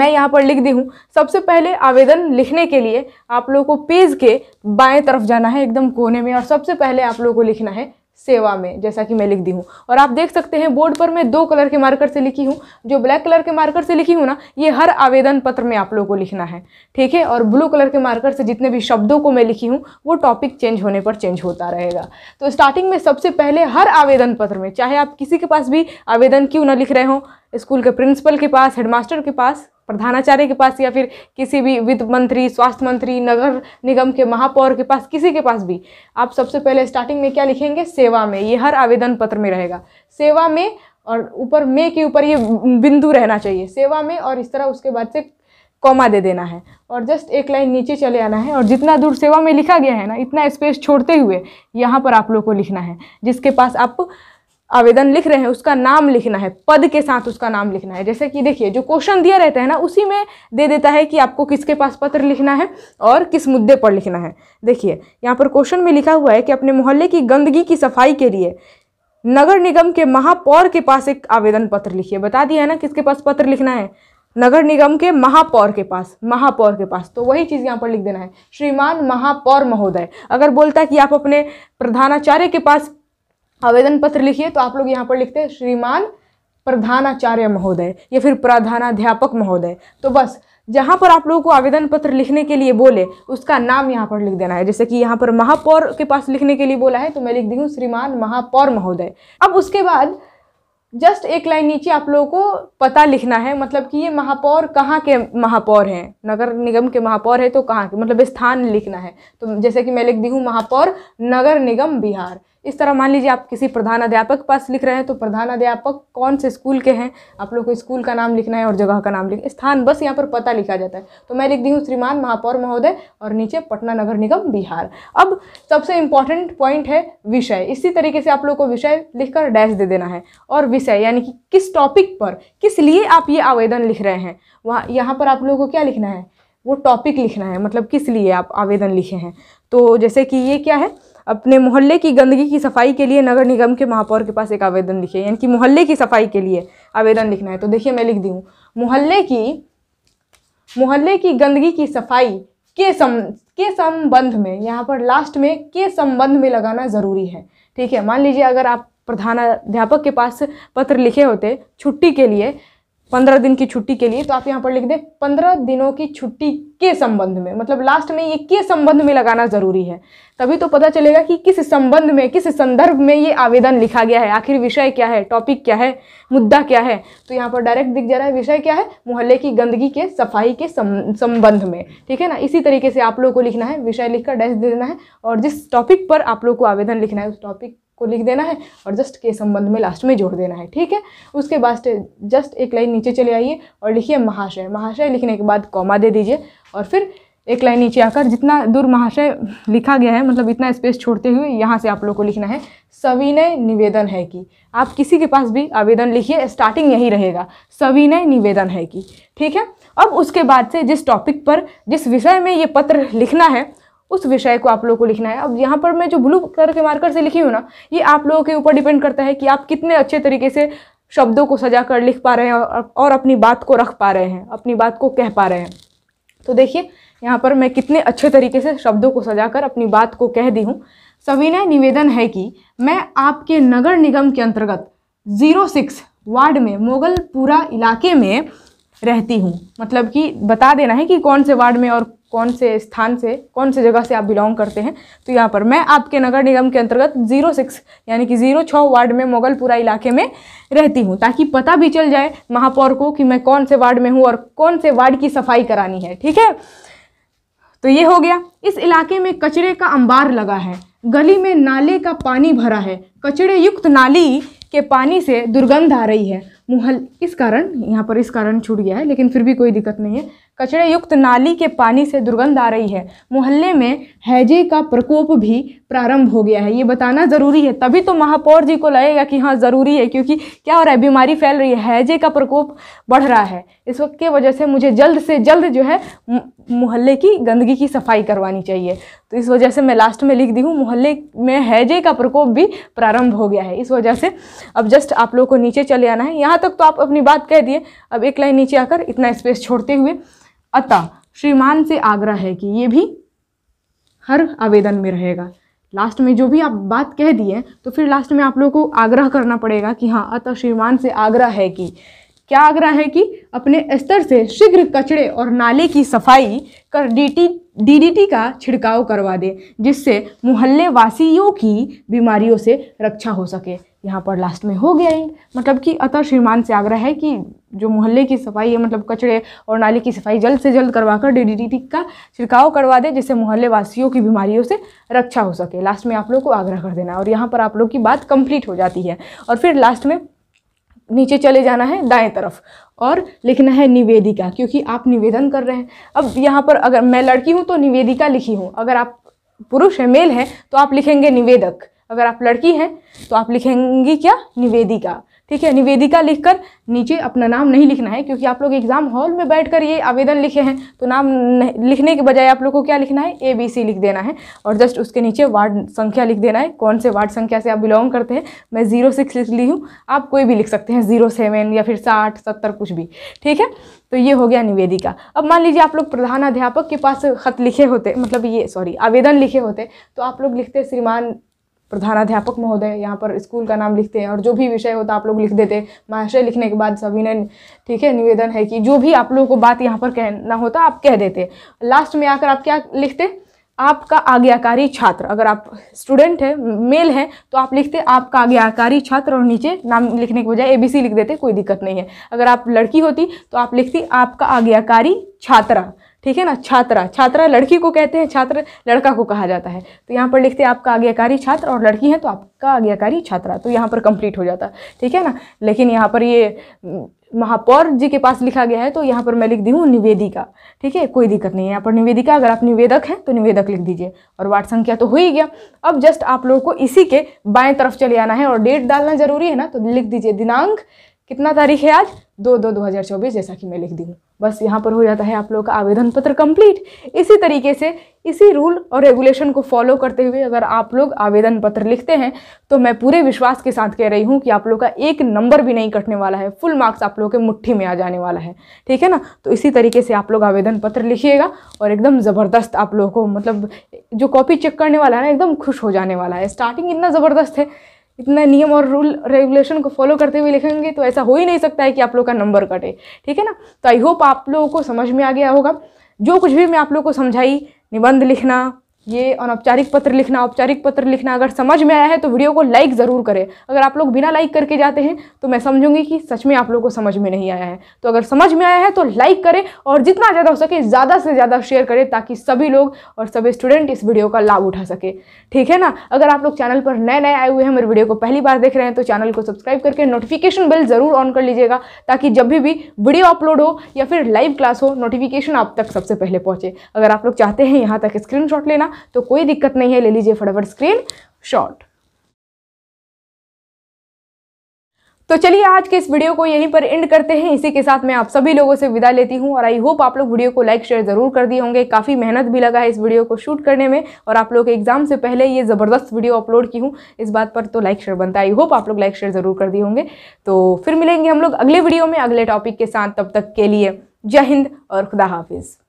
मैं यहाँ पर लिख दी हूँ सबसे पहले आवेदन लिखने के लिए आप लोगों को पेज के बाएँ तरफ जाना है एकदम कोने में और सबसे पहले आप लोगों को लिखना है सेवा में जैसा कि मैं लिख दी हूँ और आप देख सकते हैं बोर्ड पर मैं दो कलर के मार्कर से लिखी हूँ जो ब्लैक कलर के मार्कर से लिखी हूँ ना ये हर आवेदन पत्र में आप लोगों को लिखना है ठीक है और ब्लू कलर के मार्कर से जितने भी शब्दों को मैं लिखी हूँ वो टॉपिक चेंज होने पर चेंज होता रहेगा तो स्टार्टिंग में सबसे पहले हर आवेदन पत्र में चाहे आप किसी के पास भी आवेदन क्यों ना लिख रहे हों स्कूल के प्रिंसिपल के पास हेडमास्टर के पास प्रधानाचार्य के पास या फिर किसी भी वित्त मंत्री स्वास्थ्य मंत्री नगर निगम के महापौर के पास किसी के पास भी आप सबसे पहले स्टार्टिंग में क्या लिखेंगे सेवा में ये हर आवेदन पत्र में रहेगा सेवा में और ऊपर में के ऊपर ये बिंदु रहना चाहिए सेवा में और इस तरह उसके बाद से कौमा दे देना है और जस्ट एक लाइन नीचे चले आना है और जितना दूर सेवा में लिखा गया है ना इतना स्पेस छोड़ते हुए यहाँ पर आप लोग को लिखना है जिसके पास आप आवेदन लिख रहे हैं उसका नाम लिखना है पद के साथ उसका नाम लिखना है जैसे कि देखिए जो क्वेश्चन दिया रहता है ना उसी में दे देता है कि आपको किसके पास पत्र लिखना है और किस मुद्दे पर लिखना है देखिए यहाँ पर क्वेश्चन में लिखा हुआ है कि अपने मोहल्ले की गंदगी की सफाई के लिए नगर निगम के महापौर के पास एक आवेदन पत्र लिखिए बता दिया है ना किसके पास पत्र लिखना है नगर निगम के महापौर के पास महापौर के पास तो वही चीज़ यहाँ पर लिख देना है श्रीमान महापौर महोदय अगर बोलता है कि आप अपने प्रधानाचार्य के पास आवेदन पत्र लिखिए तो आप लोग यहाँ पर लिखते हैं श्रीमान प्रधानाचार्य महोदय या फिर प्रधानाध्यापक महोदय तो बस जहाँ पर आप लोगों को आवेदन पत्र लिखने के लिए बोले उसका नाम यहाँ पर लिख देना है जैसे कि यहाँ पर महापौर के पास लिखने के लिए बोला है तो मैं लिख दी हूँ श्रीमान महापौर महोदय अब उसके बाद जस्ट एक लाइन नीचे आप लोगों को पता लिखना है मतलब कि ये महापौर कहाँ के महापौर हैं नगर निगम के महापौर है तो कहाँ के मतलब स्थान लिखना है तो जैसे कि मैं लिख दी हूँ महापौर नगर निगम बिहार इस तरह मान लीजिए आप किसी प्रधानाध्यापक पास लिख रहे हैं तो प्रधानाध्यापक कौन से स्कूल के हैं आप लोग को स्कूल का नाम लिखना है और जगह का नाम लिख स्थान बस यहाँ पर पता लिखा जाता है तो मैं लिख दी हूँ श्रीमान महापौर महोदय और नीचे पटना नगर निगम बिहार अब सबसे इम्पॉर्टेंट पॉइंट है विषय इसी तरीके से आप लोग को विषय लिखकर डैश दे देना है और विषय यानी कि किस टॉपिक पर किस लिए आप ये आवेदन लिख रहे हैं वहाँ यहाँ पर आप लोगों को क्या लिखना है वो टॉपिक लिखना है मतलब किस लिए आप आवेदन लिखे हैं तो जैसे कि ये क्या है अपने मोहल्ले की गंदगी की सफाई के लिए नगर निगम के महापौर के पास एक आवेदन लिखे यानी कि मोहल्ले की सफाई के लिए आवेदन लिखना है तो देखिए मैं लिख दी हूँ मोहल्ले की मोहल्ले की गंदगी की सफाई के सम के संबंध में यहाँ पर लास्ट में के संबंध में लगाना ज़रूरी है ठीक है मान लीजिए अगर आप प्रधानाध्यापक के पास पत्र लिखे होते छुट्टी के लिए पंद्रह दिन की छुट्टी के लिए तो आप यहाँ पर लिख दें पंद्रह दिनों की छुट्टी के संबंध में मतलब लास्ट में ये के संबंध में लगाना जरूरी है तभी तो पता चलेगा कि किस संबंध में किस संदर्भ में ये आवेदन लिखा गया है आखिर विषय क्या है टॉपिक क्या है मुद्दा क्या है तो यहाँ पर डायरेक्ट दिख जा रहा है विषय क्या है मोहल्ले की गंदगी के सफाई के संबंध में ठीक है ना इसी तरीके से आप लोग को लिखना है विषय लिखकर डैश दे देना है और जिस टॉपिक पर आप लोग को आवेदन लिखना है उस टॉपिक को लिख देना है और जस्ट के संबंध में लास्ट में जोड़ देना है ठीक है उसके बाद जस्ट एक लाइन नीचे चले आइए और लिखिए महाशय महाशय लिखने के बाद कॉमा दे दीजिए और फिर एक लाइन नीचे आकर जितना दूर महाशय लिखा गया है मतलब इतना स्पेस छोड़ते हुए यहाँ से आप लोग को लिखना है सविनय निवेदन है कि आप किसी के पास भी आवेदन लिखिए स्टार्टिंग यही रहेगा सविनय निवेदन है कि ठीक है अब उसके बाद से जिस टॉपिक पर जिस विषय में ये पत्र लिखना है उस विषय को आप लोगों को लिखना है अब यहाँ पर मैं जो ब्लू कलर के मार्कर से लिखी हूँ ना ये आप लोगों के ऊपर डिपेंड करता है कि आप कितने अच्छे तरीके से शब्दों को सजा कर लिख पा रहे हैं और अपनी बात को रख पा रहे हैं अपनी बात को कह पा रहे हैं तो देखिए यहाँ पर मैं कितने अच्छे तरीके से शब्दों को सजाकर अपनी बात को कह दी हूँ सविनय निवेदन है कि मैं आपके नगर निगम के अंतर्गत जीरो सिक्स वार्ड में मोगलपुरा इलाके में रहती हूँ मतलब कि बता देना है कि कौन से वार्ड में और कौन से स्थान से कौन से जगह से आप बिलोंग करते हैं तो यहाँ पर मैं आपके नगर निगम के अंतर्गत जीरो सिक्स यानी कि जीरो छः वार्ड में मोगलपुरा इलाके में रहती हूँ ताकि पता भी चल जाए महापौर को कि मैं कौन से वार्ड में हूँ और कौन से वार्ड की सफाई करानी है ठीक है तो ये हो गया इस इलाके में कचरे का अंबार लगा है गली में नाले का पानी भरा है कचरे युक्त नाली के पानी से दुर्गंध आ रही है मुहल इस कारण यहाँ पर इस कारण छूट गया है लेकिन फिर भी कोई दिक्कत नहीं है कचरे युक्त नाली के पानी से दुर्गंध आ रही है मोहल्ले में हैजे का प्रकोप भी प्रारंभ हो गया है ये बताना ज़रूरी है तभी तो महापौर जी को लगेगा कि हाँ ज़रूरी है क्योंकि क्या हो रहा है बीमारी फैल रही है हैजे का प्रकोप बढ़ रहा है इस वक्त के वजह से मुझे जल्द से जल्द जो है मोहल्ले की गंदगी की सफाई करवानी चाहिए तो इस वजह से मैं लास्ट में लिख दी हूँ मोहल्ले में हैजे का प्रकोप भी प्रारंभ हो गया है इस वजह से अब जस्ट आप लोगों को नीचे चले आना है यहाँ तक तो आप अपनी बात कह दिए अब एक लाइन नीचे आकर इतना स्पेस छोड़ते हुए अतः श्रीमान से आग्रह है कि ये भी हर आवेदन में रहेगा लास्ट में जो भी आप बात कह दिए तो फिर लास्ट में आप लोगों को आग्रह करना पड़ेगा कि हाँ अतः श्रीमान से आग्रह है कि क्या आग्रह है कि अपने स्तर से शीघ्र कचड़े और नाले की सफाई कर डी डी का छिड़काव करवा दें जिससे मोहल्ले वासियों की बीमारियों से रक्षा हो सके यहाँ पर लास्ट में हो गया ही मतलब कि अतः श्रीमान से आग्रह है कि जो मोहल्ले की सफाई है मतलब कचड़े और नाली की सफाई जल्द से जल्द करवा कर डी का छिड़काव करवा दे जिससे मोहल्ले वासियों की बीमारियों से रक्षा हो सके लास्ट में आप लोग को आग्रह कर देना और यहाँ पर आप लोग की बात कंप्लीट हो जाती है और फिर लास्ट में नीचे चले जाना है दाएं तरफ और लिखना है निवेदिका क्योंकि आप निवेदन कर रहे हैं अब यहाँ पर अगर मैं लड़की हूँ तो निवेदिका लिखी हूँ अगर आप पुरुष है मेल है तो आप लिखेंगे निवेदक अगर आप लड़की हैं तो आप लिखेंगी क्या निवेदिका ठीक है निवेदिका लिखकर नीचे अपना नाम नहीं लिखना है क्योंकि आप लोग एग्ज़ाम हॉल में बैठकर ये आवेदन लिखे हैं तो नाम लिखने के बजाय आप लोग को क्या लिखना है ए बी सी लिख देना है और जस्ट उसके नीचे वार्ड संख्या लिख देना है कौन से वार्ड संख्या से आप बिलोंग करते हैं मैं जीरो सिक्स लिख ली हूँ आप कोई भी लिख सकते हैं जीरो सेवन या फिर साठ सत्तर कुछ भी ठीक है तो ये हो गया निवेदिका अब मान लीजिए आप लोग प्रधानाध्यापक के पास खत लिखे होते मतलब ये सॉरी आवेदन लिखे होते तो आप लोग लिखते श्रीमान प्रधानाध्यापक महोदय यहाँ पर स्कूल का नाम लिखते हैं और जो भी विषय होता आप लोग लिख देते महाशय लिखने के बाद सभी ने ठीक है निवेदन है कि जो भी आप लोगों को बात यहाँ पर कहना होता आप कह देते लास्ट में आकर आप क्या लिखते आपका आज्ञाकारी छात्र अगर आप स्टूडेंट हैं मेल हैं तो आप लिखते आपका आज्ञाकारी छात्र और नीचे नाम लिखने के बजाय ए लिख देते कोई दिक्कत नहीं है अगर आप लड़की होती तो आप लिखती आपका आज्ञाकारी छात्रा ठीक है ना छात्रा छात्रा लड़की को कहते हैं छात्र लड़का को कहा जाता है तो यहाँ पर लिखते हैं आपका आज्ञाकारी छात्र और लड़की है तो आपका आज्ञाकारी छात्रा तो यहाँ पर कंप्लीट हो जाता ठीक है ना लेकिन यहाँ पर ये महापौर जी के पास लिखा गया है तो यहाँ पर मैं लिख दी हूँ निवेदिका ठीक है कोई दिक्कत नहीं है यहाँ पर निवेदिका अगर आप निवेदक हैं तो निवेदक लिख दीजिए और वार्ड संख्या तो हो ही गया अब जस्ट आप लोगों को इसी के बाएं तरफ चले आना है और डेट डालना जरूरी है ना तो लिख दीजिए दिनांक कितना तारीख है आज दो दो दो हज़ार चौबीस जैसा कि मैं लिख दी हूँ बस यहाँ पर हो जाता है आप लोगों का आवेदन पत्र कंप्लीट इसी तरीके से इसी रूल और रेगुलेशन को फॉलो करते हुए अगर आप लोग आवेदन पत्र लिखते हैं तो मैं पूरे विश्वास के साथ कह रही हूँ कि आप लोग का एक नंबर भी नहीं कटने वाला है फुल मार्क्स आप लोग के मुट्ठी में आ जाने वाला है ठीक है ना तो इसी तरीके से आप लोग आवेदन पत्र लिखिएगा और एकदम ज़बरदस्त आप लोगों को मतलब जो कॉपी चेक करने वाला है ना एकदम खुश हो जाने वाला है स्टार्टिंग इतना ज़बरदस्त है इतना नियम और रूल रेगुलेशन को फॉलो करते हुए लिखेंगे तो ऐसा हो ही नहीं सकता है कि आप लोग का नंबर कटे ठीक है ना तो आई होप आप लोगों को समझ में आ गया होगा जो कुछ भी मैं आप लोग को समझाई निबंध लिखना ये अनौपचारिक पत्र लिखना औपचारिक पत्र लिखना अगर समझ में आया है तो वीडियो को लाइक ज़रूर करें अगर आप लोग बिना लाइक करके जाते हैं तो मैं समझूंगी कि सच में आप लोगों को समझ में नहीं आया है तो अगर समझ में आया है तो लाइक करें और जितना ज़्यादा हो सके ज़्यादा से ज़्यादा शेयर करें ताकि सभी लोग और सभी स्टूडेंट इस वीडियो का लाभ उठा सके ठीक है ना अगर आप लोग चैनल पर नए नए आए हुए हैं मेरे वीडियो को पहली बार देख रहे हैं तो चैनल को सब्सक्राइब करके नोटिफिकेशन बिल ज़रूर ऑन कर लीजिएगा ताकि जब भी भी वीडियो अपलोड हो या फिर लाइव क्लास हो नोटिफिकेशन आप तक सबसे पहले पहुँचे अगर आप लोग चाहते हैं यहाँ तक स्क्रीन लेना तो कोई दिक्कत नहीं है ले लीजिए फटाफट स्क्रीन शॉट तो चलिए आज के इस वीडियो को यहीं पर एंड करते हैं इसी के साथ मैं आप सभी लोगों से विदा लेती हूं और आई होप आप लोग वीडियो को लाइक शेयर ज़रूर कर दिए होंगे काफ़ी मेहनत भी लगा है इस वीडियो को शूट करने में और आप लोग एग्जाम से पहले ये ज़बरदस्त वीडियो अपलोड की हूं इस बात पर तो लाइक शेयर बनता है आई होप आप लोग लाइक शेयर ज़रूर कर दिए होंगे तो फिर मिलेंगे हम लोग अगले वीडियो में अगले टॉपिक के साथ तब तक के लिए जय हिंद और खुदा हाफिज़